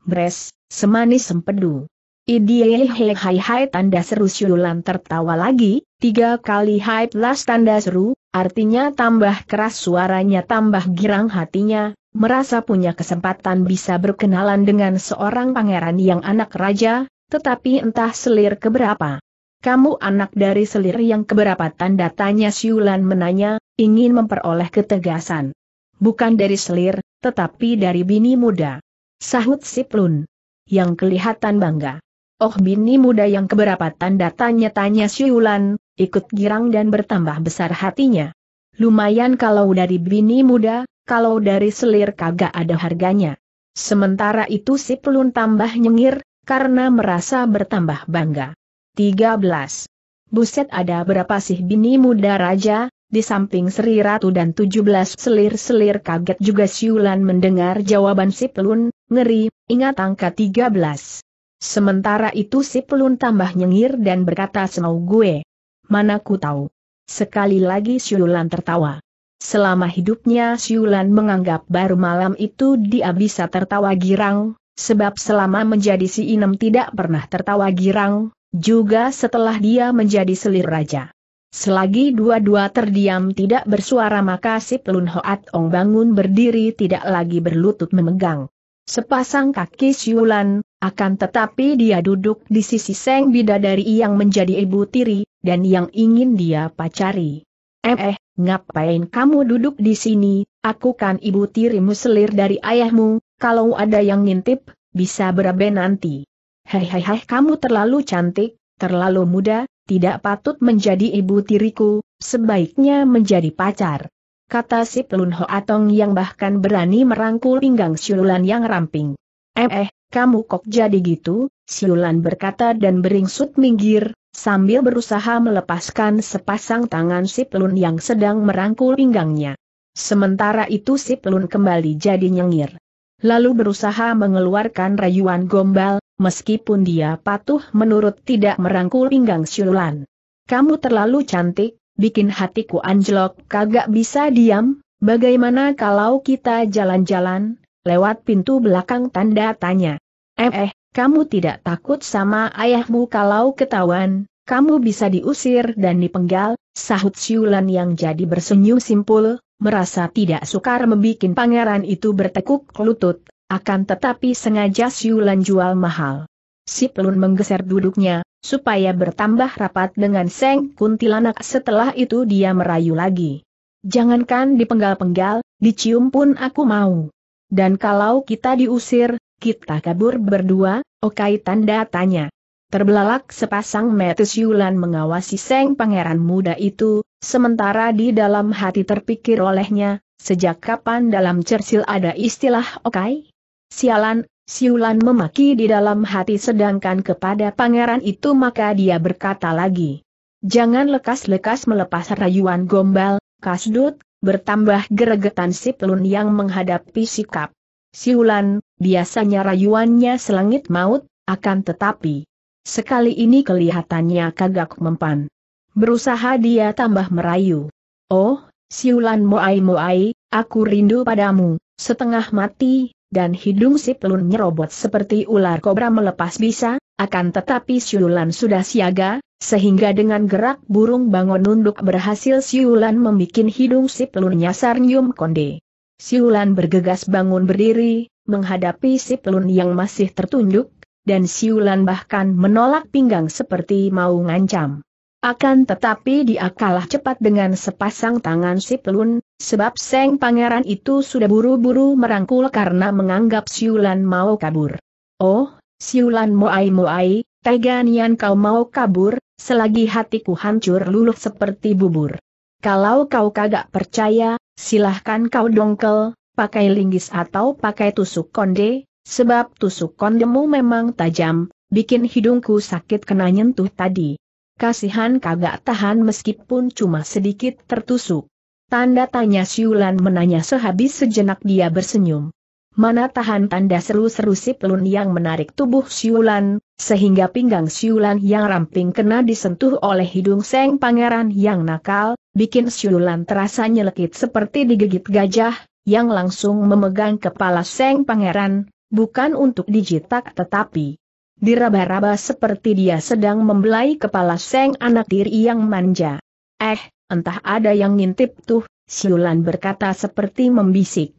Speaker 1: Bres, semanis sempedu. Idie hai hai tanda seru Siulan tertawa lagi, tiga kali hai plus tanda seru, artinya tambah keras suaranya tambah girang hatinya, merasa punya kesempatan bisa berkenalan dengan seorang pangeran yang anak raja, tetapi entah selir keberapa. Kamu anak dari selir yang keberapa tanda tanya Siulan menanya, ingin memperoleh ketegasan. Bukan dari selir, tetapi dari bini muda. Sahut Siplun. Yang kelihatan bangga. Oh bini muda yang keberapa tanda tanya-tanya siulan, ikut girang dan bertambah besar hatinya. Lumayan kalau dari bini muda, kalau dari selir kagak ada harganya. Sementara itu si pelun tambah nyengir, karena merasa bertambah bangga. 13. Buset ada berapa sih bini muda raja, di samping Sri Ratu dan 17 selir-selir kaget juga siulan mendengar jawaban si pelun, ngeri, ingat angka 13. Sementara itu si pelun tambah nyengir dan berkata semau gue. Mana ku tahu. Sekali lagi Siulan tertawa. Selama hidupnya Siulan menganggap baru malam itu dia bisa tertawa girang, sebab selama menjadi si Inem tidak pernah tertawa girang, juga setelah dia menjadi selir raja. Selagi dua-dua terdiam tidak bersuara maka si pelun Hoat Ong bangun berdiri tidak lagi berlutut memegang. Sepasang kaki Siulan, akan tetapi dia duduk di sisi Seng Bidadari yang menjadi ibu tiri, dan yang ingin dia pacari. Eh, eh, ngapain kamu duduk di sini, aku kan ibu tirimu selir dari ayahmu, kalau ada yang ngintip, bisa berabe nanti. hei, kamu terlalu cantik, terlalu muda, tidak patut menjadi ibu tiriku, sebaiknya menjadi pacar. Kata si Pelun atong yang bahkan berani merangkul pinggang siulan yang ramping. Eh eh, kamu kok jadi gitu, Siulan berkata dan beringsut minggir, sambil berusaha melepaskan sepasang tangan si pelun yang sedang merangkul pinggangnya. Sementara itu si pelun kembali jadi nyengir. Lalu berusaha mengeluarkan rayuan gombal, meskipun dia patuh menurut tidak merangkul pinggang Siulan. Kamu terlalu cantik, bikin hatiku anjlok kagak bisa diam, bagaimana kalau kita jalan-jalan, lewat pintu belakang tanda tanya. Eh, eh, kamu tidak takut sama ayahmu kalau ketahuan, kamu bisa diusir dan dipenggal, sahut Siulan yang jadi bersenyum simpul, merasa tidak sukar membuat pangeran itu bertekuk lutut, akan tetapi sengaja Siulan jual mahal. pelun menggeser duduknya, supaya bertambah rapat dengan Seng Kuntilanak setelah itu dia merayu lagi. Jangankan dipenggal-penggal, dicium pun aku mau. Dan kalau kita diusir, kita kabur berdua, okai tanda tanya. Terbelalak sepasang metis Yulan mengawasi Seng Pangeran Muda itu, sementara di dalam hati terpikir olehnya, sejak kapan dalam cersil ada istilah okai? Sialan, Siulan memaki di dalam hati sedangkan kepada pangeran itu maka dia berkata lagi. Jangan lekas-lekas melepas rayuan gombal, kasdut, bertambah geregetan si pelun yang menghadapi sikap. Siulan, biasanya rayuannya selangit maut, akan tetapi sekali ini kelihatannya kagak mempan. Berusaha dia tambah merayu. Oh, Siulan Moai Moai, aku rindu padamu, setengah mati, dan hidung si pelun nyerobot seperti ular kobra melepas bisa, akan tetapi Siulan sudah siaga, sehingga dengan gerak burung bangun nunduk berhasil Siulan membuat hidung si pelun nyasar Nyum Konde. Siulan bergegas bangun berdiri, menghadapi Siplun yang masih tertunduk, dan Siulan bahkan menolak pinggang seperti mau ngancam. Akan tetapi dia kalah cepat dengan sepasang tangan Siplun, sebab Seng Pangeran itu sudah buru-buru merangkul karena menganggap Siulan mau kabur. Oh, Siulan moai-moai, teganian kau mau kabur, selagi hatiku hancur luluh seperti bubur. Kalau kau kagak percaya, Silahkan kau dongkel, pakai linggis atau pakai tusuk konde, sebab tusuk kondemu memang tajam, bikin hidungku sakit kena nyentuh tadi. Kasihan kagak tahan meskipun cuma sedikit tertusuk. Tanda tanya Siulan menanya sehabis sejenak dia bersenyum. Mana tahan tanda seru-seru si pelun yang menarik tubuh Siulan, sehingga pinggang Siulan yang ramping kena disentuh oleh hidung Seng Pangeran yang nakal, bikin Siulan terasa nyelekit seperti digigit gajah, yang langsung memegang kepala Seng Pangeran, bukan untuk dijitak tetapi diraba-raba seperti dia sedang membelai kepala Seng anak tiri yang manja. Eh, entah ada yang ngintip tuh, Siulan berkata seperti membisik.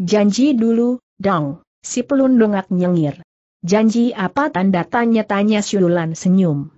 Speaker 1: Janji dulu, dong, si pelun nyengir. Janji apa tanda tanya-tanya Siulan senyum.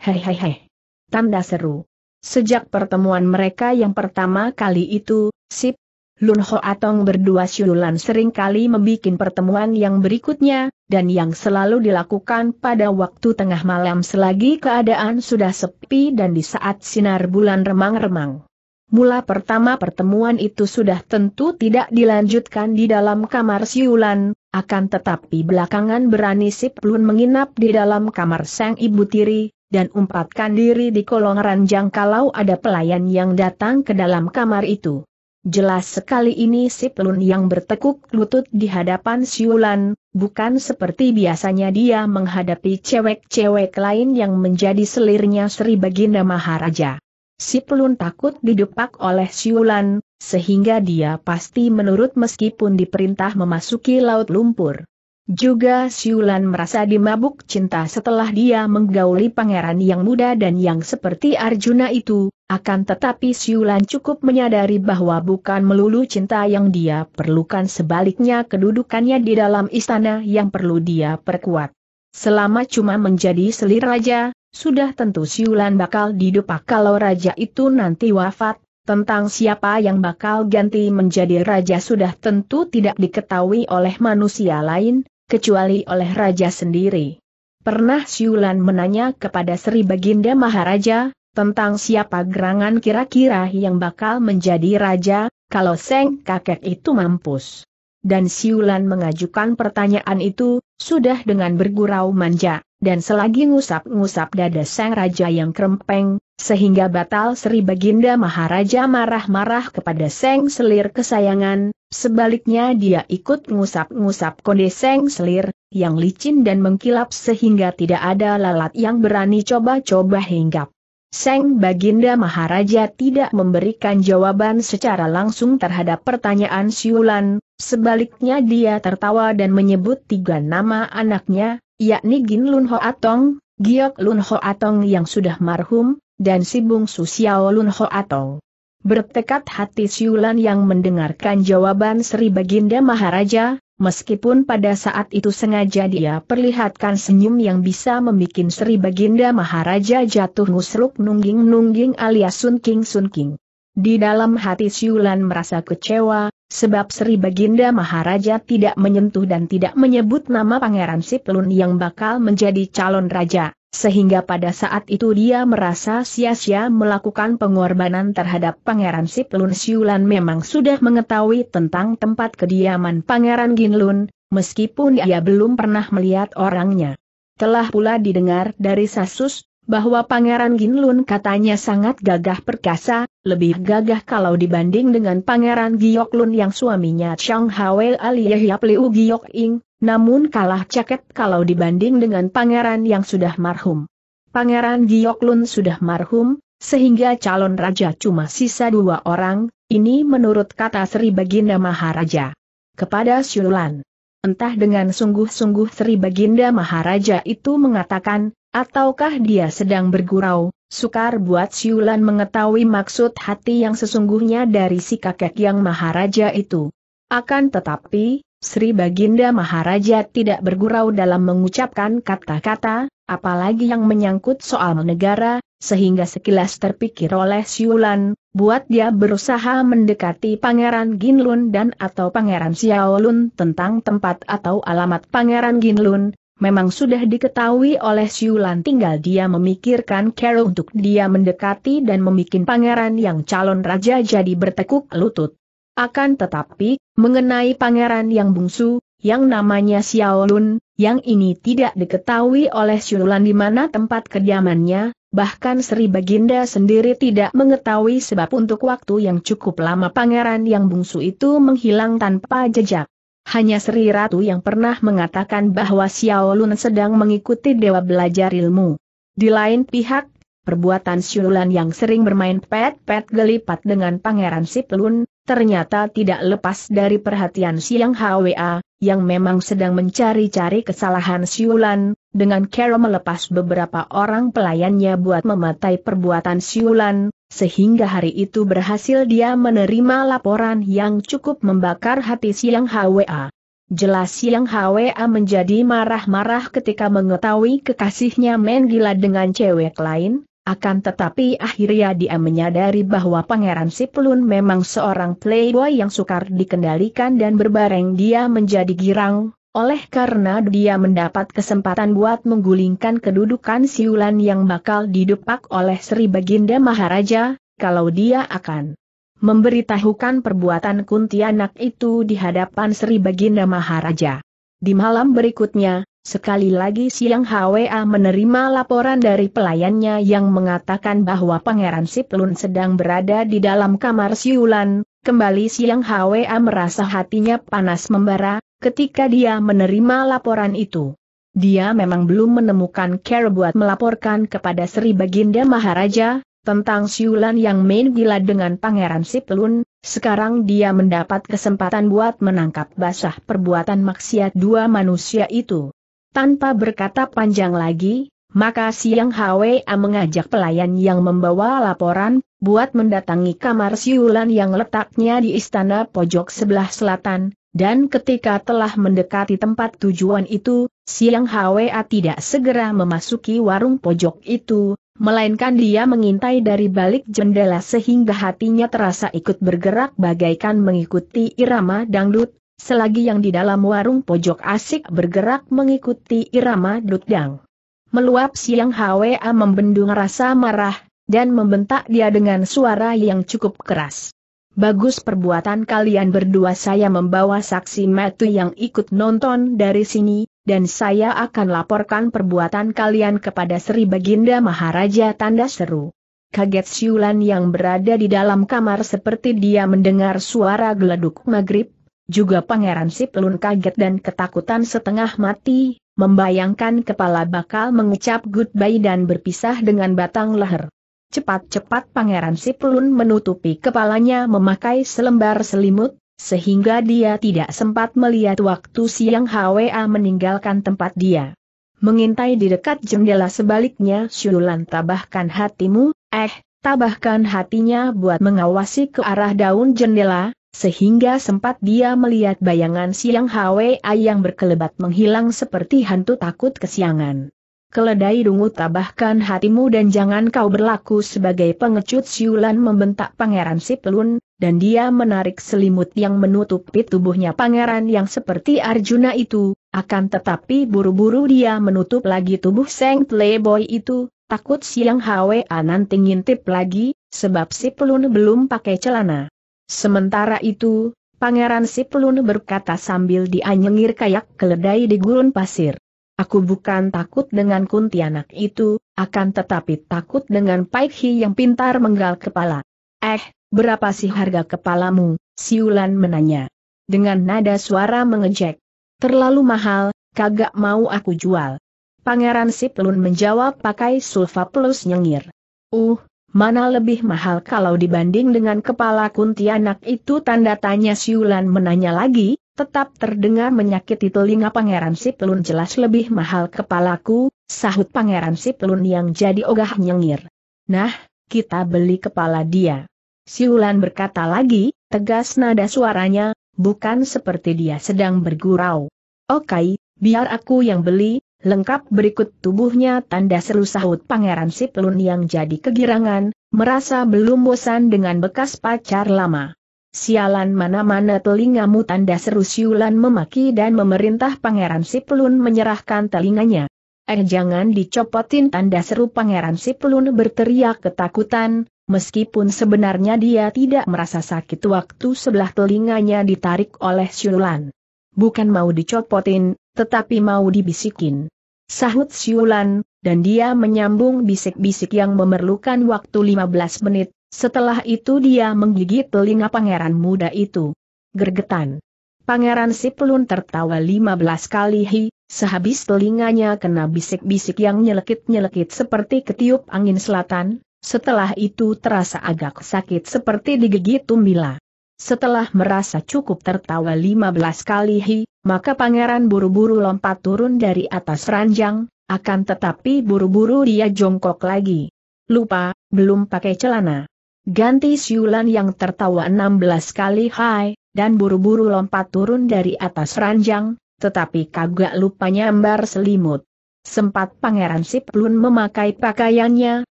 Speaker 1: Hehehe. Tanda seru. Sejak pertemuan mereka yang pertama kali itu, Sip, Lun Ho Atong berdua Siulan sering kali membuat pertemuan yang berikutnya, dan yang selalu dilakukan pada waktu tengah malam selagi keadaan sudah sepi dan di saat sinar bulan remang-remang. Mula pertama pertemuan itu sudah tentu tidak dilanjutkan di dalam kamar Siulan, akan tetapi belakangan berani Sip Lun menginap di dalam kamar sang ibu tiri, dan umpatkan diri di kolong ranjang kalau ada pelayan yang datang ke dalam kamar itu. Jelas sekali ini si Siplun yang bertekuk lutut di hadapan Siulan, bukan seperti biasanya dia menghadapi cewek-cewek lain yang menjadi selirnya Sri Baginda Maharaja. Si Siplun takut didupak oleh Siulan, sehingga dia pasti menurut meskipun diperintah memasuki laut lumpur. Juga Siulan merasa dimabuk cinta setelah dia menggauli pangeran yang muda dan yang seperti Arjuna itu, akan tetapi Siulan cukup menyadari bahwa bukan melulu cinta yang dia perlukan sebaliknya kedudukannya di dalam istana yang perlu dia perkuat. Selama cuma menjadi selir raja, sudah tentu Siulan bakal didupak kalau raja itu nanti wafat, tentang siapa yang bakal ganti menjadi raja sudah tentu tidak diketahui oleh manusia lain, kecuali oleh raja sendiri. Pernah Siulan menanya kepada Sri Baginda Maharaja, tentang siapa gerangan kira-kira yang bakal menjadi raja, kalau Seng kakek itu mampus. Dan Siulan mengajukan pertanyaan itu, sudah dengan bergurau manja, dan selagi ngusap-ngusap dada Seng Raja yang krempeng sehingga batal Sri Baginda Maharaja marah-marah kepada Seng Selir kesayangan, sebaliknya dia ikut ngusap-ngusap konde Seng Selir, yang licin dan mengkilap sehingga tidak ada lalat yang berani coba-coba hinggap. Seng Baginda Maharaja tidak memberikan jawaban secara langsung terhadap pertanyaan Siulan, sebaliknya dia tertawa dan menyebut tiga nama anaknya, yakni Gin Lun Ho Atong, Giok Lun Ho Atong yang sudah marhum, dan si bungsu Xiao Lun Ho atau Bertekad hati Siulan yang mendengarkan jawaban Sri Baginda Maharaja, meskipun pada saat itu sengaja dia perlihatkan senyum yang bisa membuat Sri Baginda Maharaja jatuh nusruk nungging-nungging alias sunking-sunking. Di dalam hati Siulan merasa kecewa, sebab Sri Baginda Maharaja tidak menyentuh dan tidak menyebut nama Pangeran Siplun yang bakal menjadi calon raja. Sehingga pada saat itu dia merasa sia-sia melakukan pengorbanan terhadap Pangeran Siplun Siulan memang sudah mengetahui tentang tempat kediaman Pangeran Ginlun, meskipun ia belum pernah melihat orangnya. Telah pula didengar dari Sasus, bahwa Pangeran Ginlun katanya sangat gagah perkasa, lebih gagah kalau dibanding dengan Pangeran Gioklun yang suaminya Chang Hwel alias Yap Liu Giok Ing, namun kalah caket kalau dibanding dengan pangeran yang sudah marhum. Pangeran Gioklun sudah marhum, sehingga calon raja cuma sisa dua orang, ini menurut kata Sri Baginda Maharaja. Kepada Syulan. Entah dengan sungguh-sungguh Sri Baginda Maharaja itu mengatakan, ataukah dia sedang bergurau, Sukar buat Siulan mengetahui maksud hati yang sesungguhnya dari si kakek yang maharaja itu. Akan tetapi, Sri Baginda Maharaja tidak bergurau dalam mengucapkan kata-kata, apalagi yang menyangkut soal negara, sehingga sekilas terpikir oleh Siulan, buat dia berusaha mendekati Pangeran Ginlun dan atau Pangeran Xiaolun tentang tempat atau alamat Pangeran Ginlun, memang sudah diketahui oleh Siulan tinggal dia memikirkan Carol untuk dia mendekati dan memikin pangeran yang calon raja jadi bertekuk lutut. Akan tetapi, mengenai pangeran yang bungsu, yang namanya Xiaolun, yang ini tidak diketahui oleh Xiaolun di mana tempat kediamannya, bahkan Sri Baginda sendiri tidak mengetahui sebab untuk waktu yang cukup lama pangeran yang bungsu itu menghilang tanpa jejak. Hanya Sri Ratu yang pernah mengatakan bahwa Xiaolun sedang mengikuti dewa belajar ilmu. Di lain pihak, perbuatan Siulan yang sering bermain pet-pet gelipat dengan Pangeran Siplun, ternyata tidak lepas dari perhatian Siang HWA, yang memang sedang mencari-cari kesalahan Siulan, dengan Kero melepas beberapa orang pelayannya buat mematai perbuatan Siulan, sehingga hari itu berhasil dia menerima laporan yang cukup membakar hati Siang HWA. Jelas Siang HWA menjadi marah-marah ketika mengetahui kekasihnya main gila dengan cewek lain, akan tetapi akhirnya dia menyadari bahwa Pangeran Siplun memang seorang playboy yang sukar dikendalikan dan berbareng dia menjadi girang, oleh karena dia mendapat kesempatan buat menggulingkan kedudukan siulan yang bakal didupak oleh Sri Baginda Maharaja, kalau dia akan memberitahukan perbuatan kuntianak itu di hadapan Sri Baginda Maharaja. Di malam berikutnya, Sekali lagi siang HWA menerima laporan dari pelayannya yang mengatakan bahwa Pangeran Siplun sedang berada di dalam kamar siulan, kembali siang HWA merasa hatinya panas membara, ketika dia menerima laporan itu. Dia memang belum menemukan care buat melaporkan kepada Sri Baginda Maharaja, tentang siulan yang main gila dengan Pangeran Siplun, sekarang dia mendapat kesempatan buat menangkap basah perbuatan maksiat dua manusia itu. Tanpa berkata panjang lagi, maka siang HWA mengajak pelayan yang membawa laporan, buat mendatangi kamar siulan yang letaknya di istana pojok sebelah selatan, dan ketika telah mendekati tempat tujuan itu, siang HWA tidak segera memasuki warung pojok itu, melainkan dia mengintai dari balik jendela sehingga hatinya terasa ikut bergerak bagaikan mengikuti irama dangdut, selagi yang di dalam warung pojok asik bergerak mengikuti irama dudang. Meluap siang HWA membendung rasa marah, dan membentak dia dengan suara yang cukup keras. Bagus perbuatan kalian berdua saya membawa saksi metu yang ikut nonton dari sini, dan saya akan laporkan perbuatan kalian kepada Sri Baginda Maharaja tanda seru. Kaget Siulan yang berada di dalam kamar seperti dia mendengar suara geleduk maghrib, juga Pangeran Siplun kaget dan ketakutan setengah mati, membayangkan kepala bakal mengucap goodbye dan berpisah dengan batang leher. Cepat-cepat Pangeran Siplun menutupi kepalanya memakai selembar selimut, sehingga dia tidak sempat melihat waktu siang HWA meninggalkan tempat dia. Mengintai di dekat jendela sebaliknya Syulan tabahkan hatimu, eh, tabahkan hatinya buat mengawasi ke arah daun jendela, sehingga sempat dia melihat bayangan siang Hwa yang berkelebat menghilang seperti hantu takut kesiangan. Keledai dungu tabahkan hatimu dan jangan kau berlaku sebagai pengecut siulan membentak pangeran Sipelun, dan dia menarik selimut yang menutupi tubuhnya pangeran yang seperti Arjuna itu, akan tetapi buru-buru dia menutup lagi tubuh Seng Playboy itu, takut siang Hwa nanti ngintip lagi, sebab Sipelun belum pakai celana. Sementara itu, Pangeran Siplun berkata sambil dianyengir kayak keledai di gurun pasir. Aku bukan takut dengan kuntianak itu, akan tetapi takut dengan Paikhi yang pintar menggal kepala. Eh, berapa sih harga kepalamu? Siulan menanya. Dengan nada suara mengejek. Terlalu mahal, kagak mau aku jual. Pangeran Siplun menjawab pakai sulfa plus nyengir. Uh, Mana lebih mahal kalau dibanding dengan kepala kuntianak itu tanda tanya Siulan menanya lagi, tetap terdengar menyakiti telinga Pangeran Siplun jelas lebih mahal kepalaku, sahut Pangeran Siplun yang jadi ogah nyengir. Nah, kita beli kepala dia. Siulan berkata lagi, tegas nada suaranya, bukan seperti dia sedang bergurau. Oke, okay, biar aku yang beli, Lengkap berikut tubuhnya tanda seru sahut Pangeran Siplun yang jadi kegirangan, merasa belum bosan dengan bekas pacar lama. Sialan mana-mana telingamu tanda seru siulan memaki dan memerintah Pangeran Siplun menyerahkan telinganya. Eh jangan dicopotin tanda seru Pangeran Siplun berteriak ketakutan, meskipun sebenarnya dia tidak merasa sakit waktu sebelah telinganya ditarik oleh siulan. Bukan mau dicopotin, tetapi mau dibisikin. Sahut siulan, dan dia menyambung bisik-bisik yang memerlukan waktu 15 menit, setelah itu dia menggigit telinga pangeran muda itu. Gergetan. Pangeran Siplun tertawa 15 kali hi, sehabis telinganya kena bisik-bisik yang nyelekit-nyelekit seperti ketiup angin selatan, setelah itu terasa agak sakit seperti digigit tumbila. Setelah merasa cukup tertawa 15 kali hi, maka pangeran buru-buru lompat turun dari atas ranjang, akan tetapi buru-buru dia jongkok lagi. Lupa, belum pakai celana. Ganti siulan yang tertawa 16 kali hai, dan buru-buru lompat turun dari atas ranjang, tetapi kagak lupa nyambar selimut. Sempat pangeran sip Siplun memakai pakaiannya,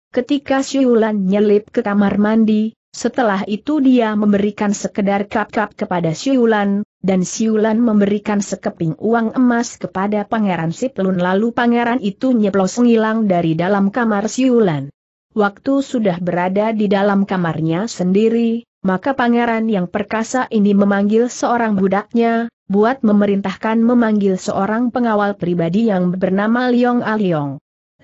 Speaker 1: ketika siulan nyelip ke kamar mandi, setelah itu dia memberikan sekedar kap-kap kepada siulan, dan Siulan memberikan sekeping uang emas kepada Pangeran Siplun lalu pangeran itu nyeplos ngilang dari dalam kamar Siulan. Waktu sudah berada di dalam kamarnya sendiri, maka pangeran yang perkasa ini memanggil seorang budaknya, buat memerintahkan memanggil seorang pengawal pribadi yang bernama Liong Aliong.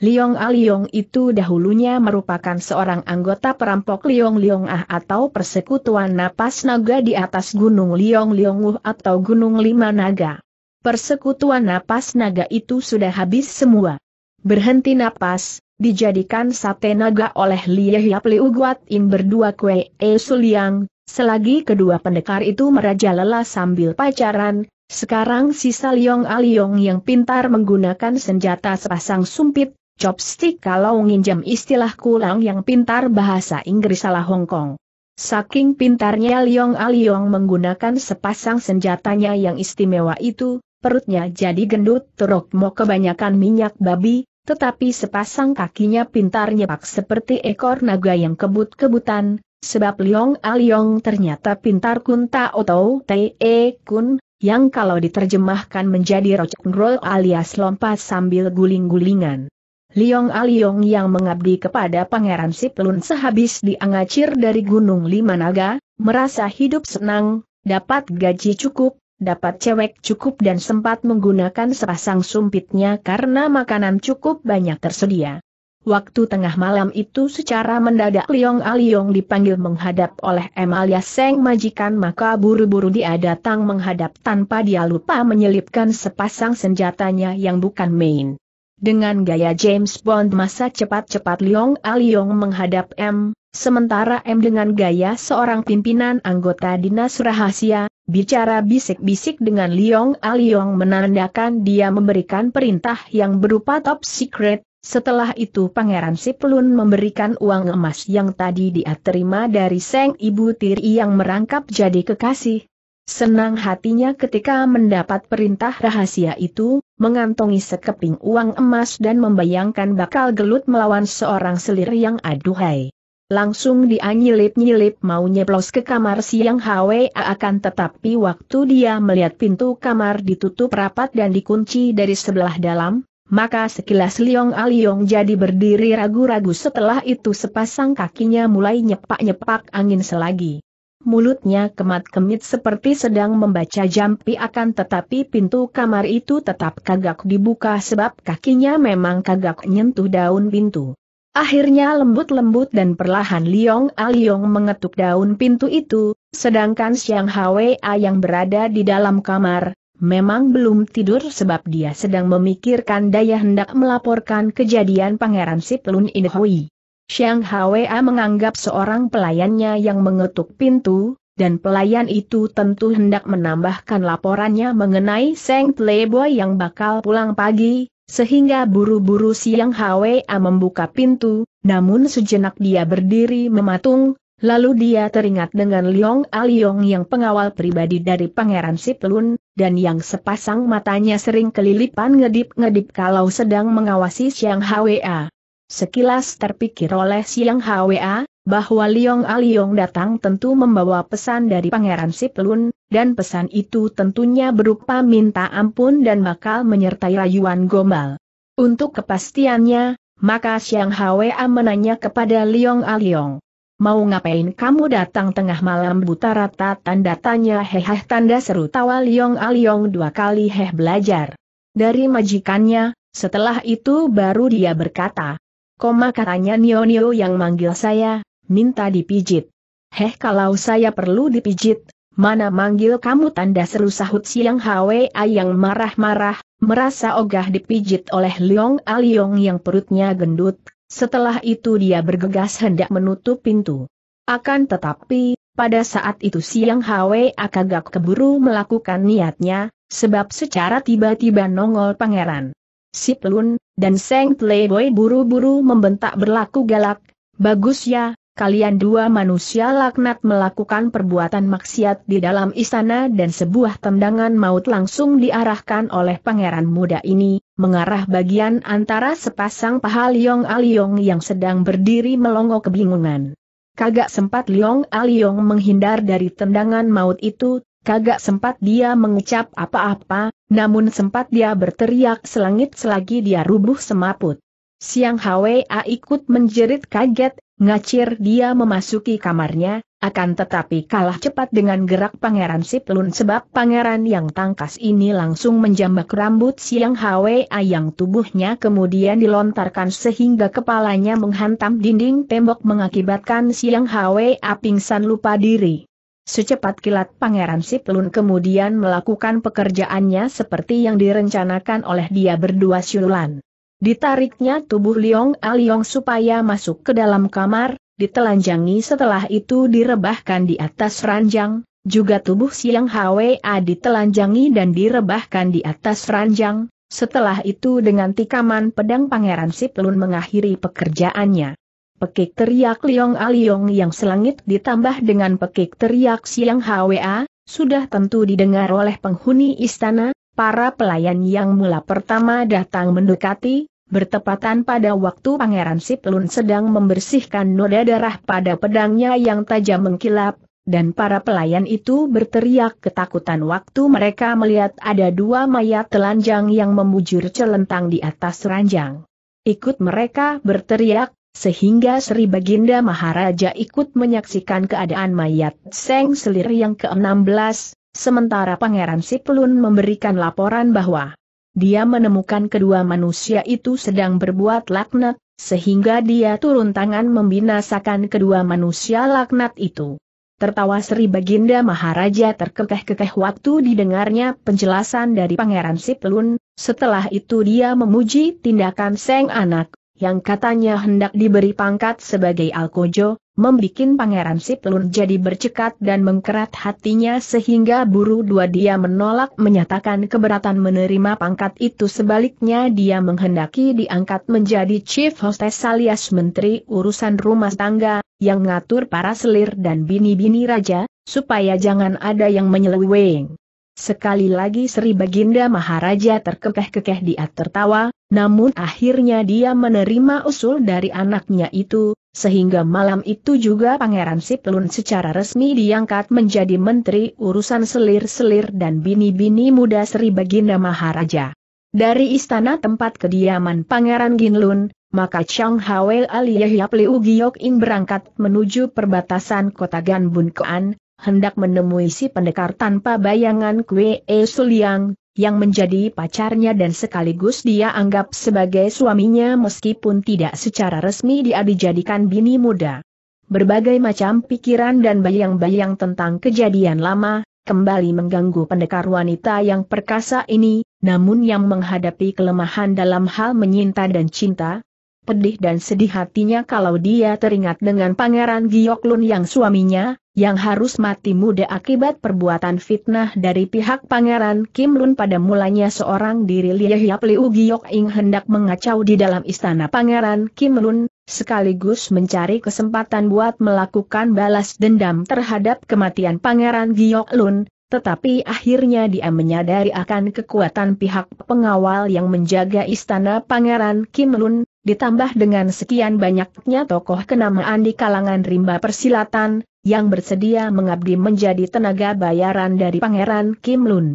Speaker 1: Liong Aliong itu dahulunya merupakan seorang anggota perampok Liong Liong Ah atau Persekutuan Napas Naga di atas Gunung Liong Liong Uh atau Gunung Lima Naga. Persekutuan Napas Naga itu sudah habis semua. Berhenti napas, dijadikan sate naga oleh Lie Hiap Liu In berdua Kue E Suliang, selagi kedua pendekar itu merajalela sambil pacaran, sekarang sisa Liong Aliong yang pintar menggunakan senjata sepasang sumpit, Chopstick kalau nginjam istilah kulang yang pintar bahasa Inggris ala Hong Kong. Saking pintarnya Liong Aliong ah menggunakan sepasang senjatanya yang istimewa itu, perutnya jadi gendut teruk mau kebanyakan minyak babi, tetapi sepasang kakinya pintar nyepak seperti ekor naga yang kebut-kebutan, sebab Liong Aliong ah ternyata pintar kunta atau te e, kun, yang kalau diterjemahkan menjadi rocek roll alias lompat sambil guling-gulingan. Liong Aliong yang mengabdi kepada Pangeran Siplun sehabis diangacir dari Gunung Lima Naga, merasa hidup senang, dapat gaji cukup, dapat cewek cukup dan sempat menggunakan sepasang sumpitnya karena makanan cukup banyak tersedia. Waktu tengah malam itu secara mendadak Liong Aliong dipanggil menghadap oleh M alias Seng Majikan maka buru-buru dia datang menghadap tanpa dia lupa menyelipkan sepasang senjatanya yang bukan main. Dengan gaya James Bond masa cepat-cepat Liong Aliong menghadap M, sementara M dengan gaya seorang pimpinan anggota dinas rahasia, bicara bisik-bisik dengan Liong Aliong menandakan dia memberikan perintah yang berupa top secret, setelah itu Pangeran Siplun memberikan uang emas yang tadi dia terima dari Seng Ibu Tiri yang merangkap jadi kekasih, Senang hatinya ketika mendapat perintah rahasia itu, mengantongi sekeping uang emas dan membayangkan bakal gelut melawan seorang selir yang aduhai. Langsung dia nyilip-nyilip mau nyeplos ke kamar siang HWA akan tetapi waktu dia melihat pintu kamar ditutup rapat dan dikunci dari sebelah dalam, maka sekilas Liong Aliong jadi berdiri ragu-ragu setelah itu sepasang kakinya mulai nyepak-nyepak angin selagi mulutnya kemat-kemit seperti sedang membaca jampi akan tetapi pintu kamar itu tetap kagak dibuka sebab kakinya memang kagak nyentuh daun pintu. Akhirnya lembut-lembut dan perlahan Liong Aliong mengetuk daun pintu itu, sedangkan Siang Hwa yang berada di dalam kamar, memang belum tidur sebab dia sedang memikirkan daya hendak melaporkan kejadian Pangeran Siplun Inhui. Xiang Hwa menganggap seorang pelayannya yang mengetuk pintu, dan pelayan itu tentu hendak menambahkan laporannya mengenai Seng Tleboy yang bakal pulang pagi, sehingga buru-buru siang Hwa membuka pintu, namun sejenak dia berdiri mematung, lalu dia teringat dengan Liong Aliong ah yang pengawal pribadi dari Pangeran Siplun, dan yang sepasang matanya sering kelilipan ngedip-ngedip kalau sedang mengawasi Siang Hwa. Sekilas terpikir oleh Siang Hwa, bahwa Liong Aliong datang tentu membawa pesan dari Pangeran Siplun, dan pesan itu tentunya berupa minta ampun dan bakal menyertai rayuan gombal. Untuk kepastiannya, maka Siang Hwa menanya kepada Liong Aliong. Mau ngapain kamu datang tengah malam buta rata tanda tanya heh tanda seru tawa Liong Aliong dua kali heh belajar. Dari majikannya, setelah itu baru dia berkata, Koma katanya nio yang manggil saya, minta dipijit. Heh kalau saya perlu dipijit, mana manggil kamu tanda seru sahut siang Hwa yang marah-marah, merasa ogah dipijit oleh Leong Aliong yang perutnya gendut, setelah itu dia bergegas hendak menutup pintu. Akan tetapi, pada saat itu siang Hwa kagak keburu melakukan niatnya, sebab secara tiba-tiba nongol pangeran. Siplun, dan Seng Playboy buru-buru membentak berlaku galak, bagus ya, kalian dua manusia laknat melakukan perbuatan maksiat di dalam istana dan sebuah tendangan maut langsung diarahkan oleh pangeran muda ini, mengarah bagian antara sepasang paha Liong Aliong yang sedang berdiri melongo kebingungan. Kagak sempat Liong Aliong menghindar dari tendangan maut itu, Kagak sempat dia mengucap apa-apa, namun sempat dia berteriak selangit selagi dia rubuh semaput. Siang Hwa ikut menjerit kaget, ngacir dia memasuki kamarnya, akan tetapi kalah cepat dengan gerak Pangeran Siplun sebab pangeran yang tangkas ini langsung menjambak rambut Siang Hwa yang tubuhnya kemudian dilontarkan sehingga kepalanya menghantam dinding tembok mengakibatkan Siang Hwa pingsan lupa diri. Secepat kilat Pangeran Siplun kemudian melakukan pekerjaannya seperti yang direncanakan oleh dia berdua siulan. Ditariknya tubuh Liong Aliong supaya masuk ke dalam kamar, ditelanjangi setelah itu direbahkan di atas ranjang, juga tubuh Siang Hwa ditelanjangi dan direbahkan di atas ranjang, setelah itu dengan tikaman pedang Pangeran Siplun mengakhiri pekerjaannya. Pekik teriak Liong Aliong yang selangit ditambah dengan pekik teriak Siang Hwa, sudah tentu didengar oleh penghuni istana, para pelayan yang mula pertama datang mendekati, bertepatan pada waktu Pangeran Siplun sedang membersihkan noda darah pada pedangnya yang tajam mengkilap, dan para pelayan itu berteriak ketakutan waktu mereka melihat ada dua mayat telanjang yang membujur celentang di atas ranjang. Ikut mereka berteriak, sehingga Sri Baginda Maharaja ikut menyaksikan keadaan mayat Seng Selir yang ke-16, sementara Pangeran Siplun memberikan laporan bahwa dia menemukan kedua manusia itu sedang berbuat laknat, sehingga dia turun tangan membinasakan kedua manusia laknat itu. Tertawa Sri Baginda Maharaja terkekeh-kekeh waktu didengarnya penjelasan dari Pangeran Siplun, setelah itu dia memuji tindakan Seng Anak, yang katanya hendak diberi pangkat sebagai Alkojo, membikin Pangeran Siplun jadi bercekat dan mengkerat hatinya sehingga buru dua dia menolak menyatakan keberatan menerima pangkat itu sebaliknya dia menghendaki diangkat menjadi Chief Hostess alias Menteri Urusan Rumah Tangga, yang ngatur para selir dan bini-bini raja, supaya jangan ada yang menyeleweng. Sekali lagi Sri Baginda Maharaja terkekeh-kekeh dia tertawa, namun akhirnya dia menerima usul dari anaknya itu, sehingga malam itu juga Pangeran Siplun secara resmi diangkat menjadi Menteri Urusan Selir-Selir dan Bini-Bini Muda Sri Baginda Maharaja. Dari istana tempat kediaman Pangeran Ginlun, maka Chang Hawel Aliyah Liu Ugiok In berangkat menuju perbatasan kota Ganbun Koan, hendak menemui si pendekar tanpa bayangan Kwe E Suliang, yang menjadi pacarnya dan sekaligus dia anggap sebagai suaminya meskipun tidak secara resmi dia dijadikan bini muda. Berbagai macam pikiran dan bayang-bayang tentang kejadian lama, kembali mengganggu pendekar wanita yang perkasa ini, namun yang menghadapi kelemahan dalam hal menyinta dan cinta, pedih dan sedih hatinya kalau dia teringat dengan Pangeran Gyoklun yang suaminya, yang harus mati muda akibat perbuatan fitnah dari pihak Pangeran Kim Lun pada mulanya seorang diri Lia Hiap Liu Giok Ing hendak mengacau di dalam istana Pangeran Kim Lun, sekaligus mencari kesempatan buat melakukan balas dendam terhadap kematian Pangeran Giok Lun, tetapi akhirnya dia menyadari akan kekuatan pihak pengawal yang menjaga istana Pangeran Kim Lun, ditambah dengan sekian banyaknya tokoh kenamaan di kalangan rimba persilatan, yang bersedia mengabdi menjadi tenaga bayaran dari Pangeran Kim Lun.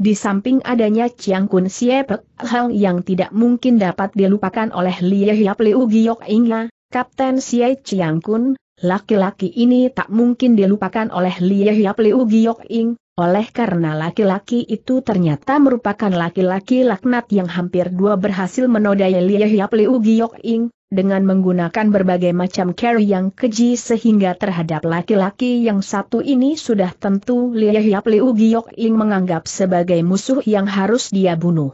Speaker 1: Di samping adanya Chiang Kun Siepek, hal yang tidak mungkin dapat dilupakan oleh Lie Hiap Liu Giok Inga, Kapten Siai Chiang Kun, laki-laki ini tak mungkin dilupakan oleh Lie Hiap Liu Giok Inga. Oleh karena laki-laki itu ternyata merupakan laki-laki laknat yang hampir dua berhasil menodai Lia Hiap Liu Giok Ing, dengan menggunakan berbagai macam carry yang keji sehingga terhadap laki-laki yang satu ini sudah tentu Lia Hiap Liu Giok Ing menganggap sebagai musuh yang harus dia bunuh.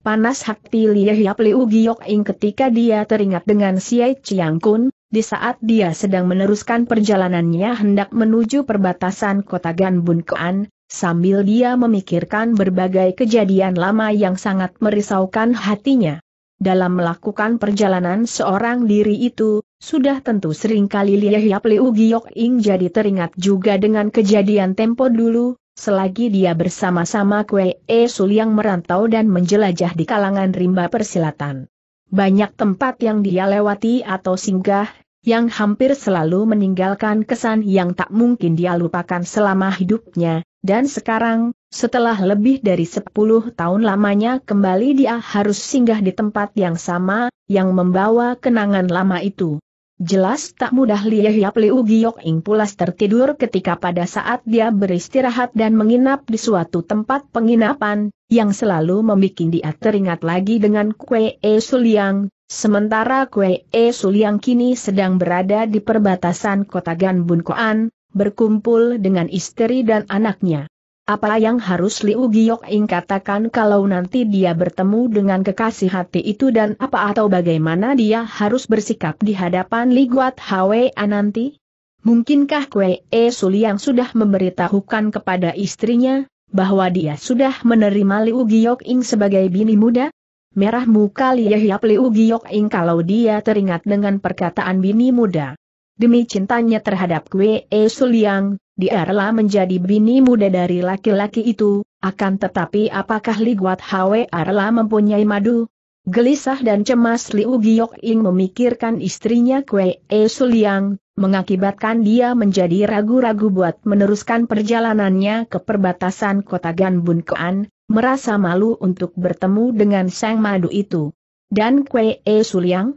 Speaker 1: Panas hati Lia Hiap Liu Giok Ing ketika dia teringat dengan Siai Chiang Kun, di saat dia sedang meneruskan perjalanannya hendak menuju perbatasan kota Ganbun sambil dia memikirkan berbagai kejadian lama yang sangat merisaukan hatinya. Dalam melakukan perjalanan seorang diri itu, sudah tentu seringkali Lia Hiap Liu Giok Ing jadi teringat juga dengan kejadian tempo dulu, selagi dia bersama-sama Kwee E Sul yang merantau dan menjelajah di kalangan rimba persilatan. Banyak tempat yang dia lewati atau singgah, yang hampir selalu meninggalkan kesan yang tak mungkin dia lupakan selama hidupnya, dan sekarang, setelah lebih dari 10 tahun lamanya kembali dia harus singgah di tempat yang sama, yang membawa kenangan lama itu. Jelas tak mudah Lie Hiap Liu Ing pulas tertidur ketika pada saat dia beristirahat dan menginap di suatu tempat penginapan, yang selalu membuat dia teringat lagi dengan Kue E Suliang, Sementara Kue E Suliang kini sedang berada di perbatasan kota Ganbun Koan, berkumpul dengan istri dan anaknya. Apa yang harus Liu Giok Ing katakan kalau nanti dia bertemu dengan kekasih hati itu dan apa atau bagaimana dia harus bersikap di hadapan Li Guat Hwe nanti? Mungkinkah Kue E Suliang sudah memberitahukan kepada istrinya, bahwa dia sudah menerima Liu Giok Ing sebagai bini muda? merah muka Liyeh Yahya Liu Giok kalau dia teringat dengan perkataan bini muda. Demi cintanya terhadap Kwe E Suliang, dia rela menjadi bini muda dari laki-laki itu, akan tetapi apakah Li Guat Hwe rela mempunyai madu? Gelisah dan cemas Liu Giok Ing memikirkan istrinya Kwe E Suliang, mengakibatkan dia menjadi ragu-ragu buat meneruskan perjalanannya ke perbatasan kota Ganbun Koan, merasa malu untuk bertemu dengan sang madu itu. Dan Kwe E Suliang?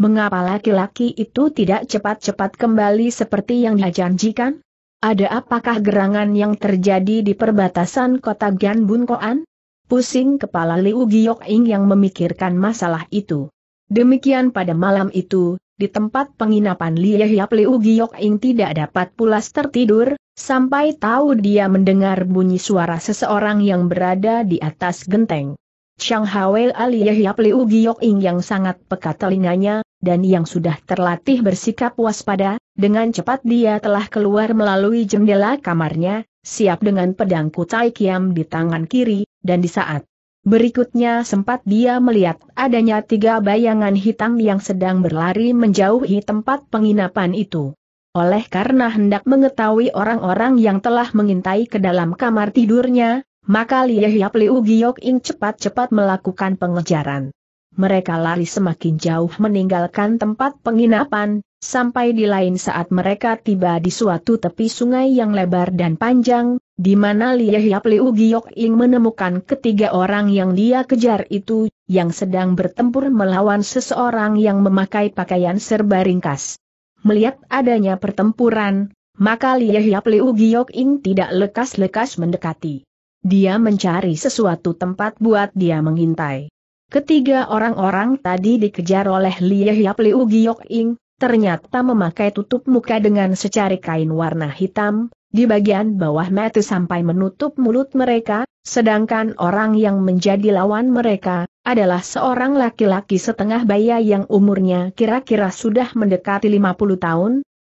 Speaker 1: Mengapa laki-laki itu tidak cepat-cepat kembali seperti yang dijanjikan? Ada apakah gerangan yang terjadi di perbatasan kota Ganbun Koan? Pusing kepala Liu Giok Ing yang memikirkan masalah itu. Demikian pada malam itu, di tempat penginapan Lie Liu Giok Ing tidak dapat pulas tertidur, sampai tahu dia mendengar bunyi suara seseorang yang berada di atas genteng. Chang Hawei Aliyah Liu Giok Ing yang sangat peka telinganya, dan yang sudah terlatih bersikap waspada, dengan cepat dia telah keluar melalui jendela kamarnya, siap dengan pedang Kutai Kiam di tangan kiri, dan di saat berikutnya sempat dia melihat adanya tiga bayangan hitam yang sedang berlari menjauhi tempat penginapan itu. Oleh karena hendak mengetahui orang-orang yang telah mengintai ke dalam kamar tidurnya, maka Lia Hiap Liu Giok Ing cepat-cepat melakukan pengejaran. Mereka lari semakin jauh meninggalkan tempat penginapan, sampai di lain saat mereka tiba di suatu tepi sungai yang lebar dan panjang, di mana Lia Hiap Liu Giok Ing menemukan ketiga orang yang dia kejar itu, yang sedang bertempur melawan seseorang yang memakai pakaian serba ringkas. Melihat adanya pertempuran, maka Liehiap Liu Giok Ing tidak lekas-lekas mendekati. Dia mencari sesuatu tempat buat dia mengintai. Ketiga orang-orang tadi dikejar oleh Liehiap Liu Giok Ing, ternyata memakai tutup muka dengan secari kain warna hitam, di bagian bawah mata sampai menutup mulut mereka, sedangkan orang yang menjadi lawan mereka, adalah seorang laki-laki setengah baya yang umurnya kira-kira sudah mendekati 50 tahun.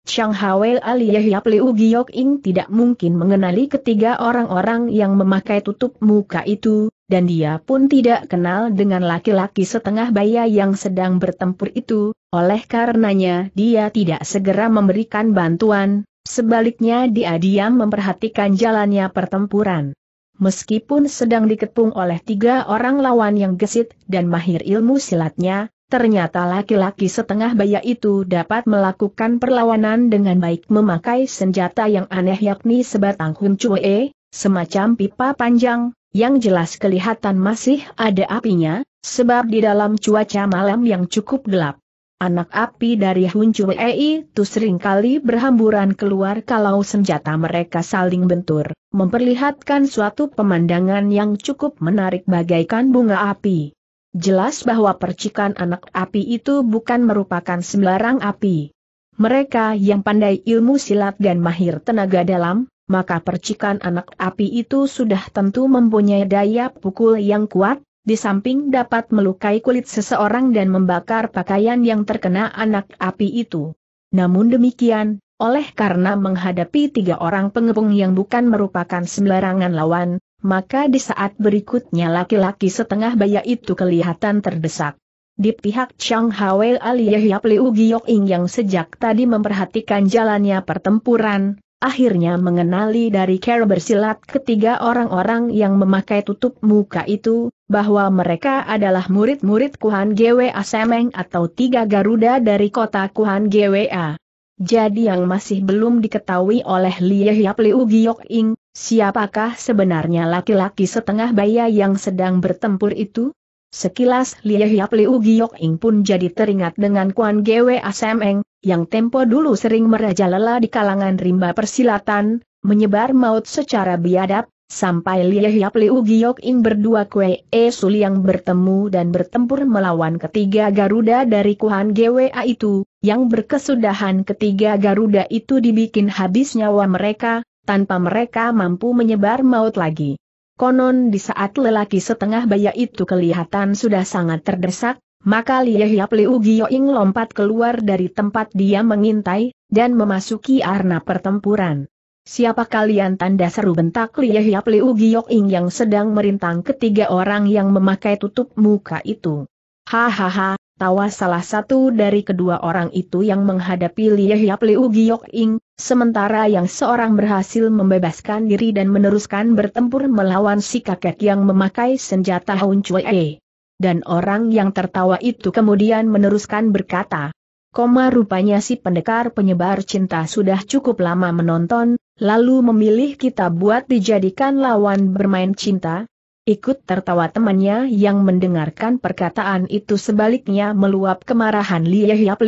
Speaker 1: Chang Hawel alias Yahya Liu Giyok Ing tidak mungkin mengenali ketiga orang-orang yang memakai tutup muka itu, dan dia pun tidak kenal dengan laki-laki setengah baya yang sedang bertempur itu, oleh karenanya dia tidak segera memberikan bantuan, Sebaliknya dia diam memperhatikan jalannya pertempuran. Meskipun sedang dikepung oleh tiga orang lawan yang gesit dan mahir ilmu silatnya, ternyata laki-laki setengah baya itu dapat melakukan perlawanan dengan baik memakai senjata yang aneh yakni sebatang huncue, semacam pipa panjang, yang jelas kelihatan masih ada apinya, sebab di dalam cuaca malam yang cukup gelap. Anak api dari Huncu EI itu seringkali berhamburan keluar kalau senjata mereka saling bentur, memperlihatkan suatu pemandangan yang cukup menarik bagaikan bunga api. Jelas bahwa percikan anak api itu bukan merupakan sembarang api. Mereka yang pandai ilmu silat dan mahir tenaga dalam, maka percikan anak api itu sudah tentu mempunyai daya pukul yang kuat, di samping dapat melukai kulit seseorang dan membakar pakaian yang terkena anak api itu. Namun demikian, oleh karena menghadapi tiga orang pengepung yang bukan merupakan sembarangan lawan, maka di saat berikutnya laki-laki setengah baya itu kelihatan terdesak. Di pihak Chang Hawei alias Yap Liu Giok Ing yang sejak tadi memperhatikan jalannya pertempuran, akhirnya mengenali dari cara bersilat ketiga orang-orang yang memakai tutup muka itu, bahwa mereka adalah murid-murid Kuhan GWA Semeng atau tiga Garuda dari kota Kuhan GWA. Jadi yang masih belum diketahui oleh Lie Hiap Liu Giok Ing, siapakah sebenarnya laki-laki setengah baya yang sedang bertempur itu? Sekilas Lie Hiap Liu Giok Ing pun jadi teringat dengan Kuan Gwe Asemeng, yang tempo dulu sering merajalela di kalangan rimba persilatan, menyebar maut secara biadab, sampai Lie Hiap Liu Giok Ing berdua Kue E suli yang bertemu dan bertempur melawan ketiga Garuda dari Kuhan GWA itu, yang berkesudahan ketiga Garuda itu dibikin habis nyawa mereka, tanpa mereka mampu menyebar maut lagi. Konon di saat lelaki setengah baya itu kelihatan sudah sangat terdesak, maka Lie Hiap Liu Gioing lompat keluar dari tempat dia mengintai, dan memasuki arena pertempuran. Siapa kalian tanda seru bentak Lie Hiap Liu Gioing yang sedang merintang ketiga orang yang memakai tutup muka itu. Hahaha, tawa salah satu dari kedua orang itu yang menghadapi Lie Hiap Liu Giyok-ing, sementara yang seorang berhasil membebaskan diri dan meneruskan bertempur melawan si kakek yang memakai senjata Hun Chue dan orang yang tertawa itu kemudian meneruskan berkata, Koma rupanya si pendekar penyebar cinta sudah cukup lama menonton, lalu memilih kita buat dijadikan lawan bermain cinta. Ikut tertawa temannya yang mendengarkan perkataan itu sebaliknya meluap kemarahan Lieh Yap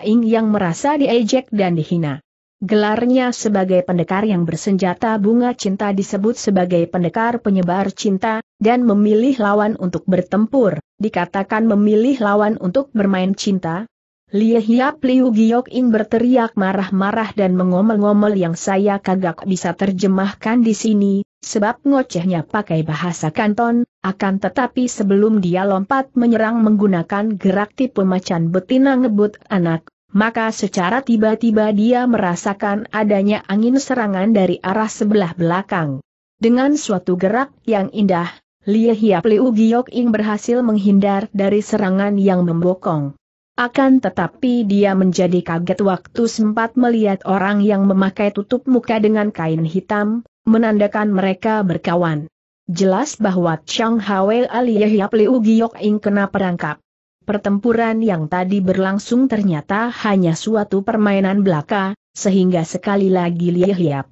Speaker 1: Ing yang merasa diejek dan dihina. Gelarnya sebagai pendekar yang bersenjata bunga cinta disebut sebagai pendekar penyebar cinta, dan memilih lawan untuk bertempur, dikatakan memilih lawan untuk bermain cinta. Lie Hiap Liu Giok Ing berteriak marah-marah dan mengomel-ngomel yang saya kagak bisa terjemahkan di sini, sebab ngocehnya pakai bahasa kanton, akan tetapi sebelum dia lompat menyerang menggunakan gerak tipu macan betina ngebut anak, maka secara tiba-tiba dia merasakan adanya angin serangan dari arah sebelah belakang. Dengan suatu gerak yang indah, Lie Hiap Liu Giok Ing berhasil menghindar dari serangan yang membokong. Akan tetapi dia menjadi kaget waktu sempat melihat orang yang memakai tutup muka dengan kain hitam, menandakan mereka berkawan. Jelas bahwa Chang Hwei Ali Liu Giok Ing kena perangkap. Pertempuran yang tadi berlangsung ternyata hanya suatu permainan belaka, sehingga sekali lagi Li Hiap.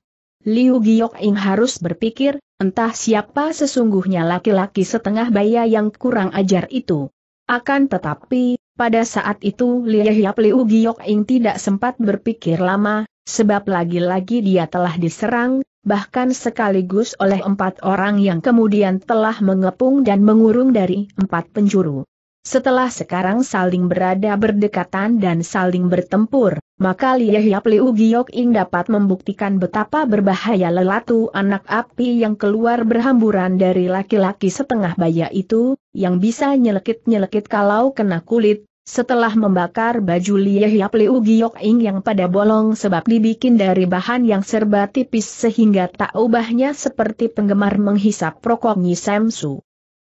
Speaker 1: Liu Giok Ing harus berpikir, entah siapa sesungguhnya laki-laki setengah baya yang kurang ajar itu. Akan tetapi, pada saat itu Li Hiap Liu Giok Ing tidak sempat berpikir lama, sebab lagi-lagi dia telah diserang, bahkan sekaligus oleh empat orang yang kemudian telah mengepung dan mengurung dari empat penjuru. Setelah sekarang saling berada berdekatan dan saling bertempur, maka Liehyap Liu Giok-ing dapat membuktikan betapa berbahaya lelatu anak api yang keluar berhamburan dari laki-laki setengah baya itu, yang bisa nyelekit-nyelekit kalau kena kulit, setelah membakar baju Liehyap Liu Giok-ing yang pada bolong sebab dibikin dari bahan yang serba tipis sehingga tak ubahnya seperti penggemar menghisap rokok Nyi Samsu.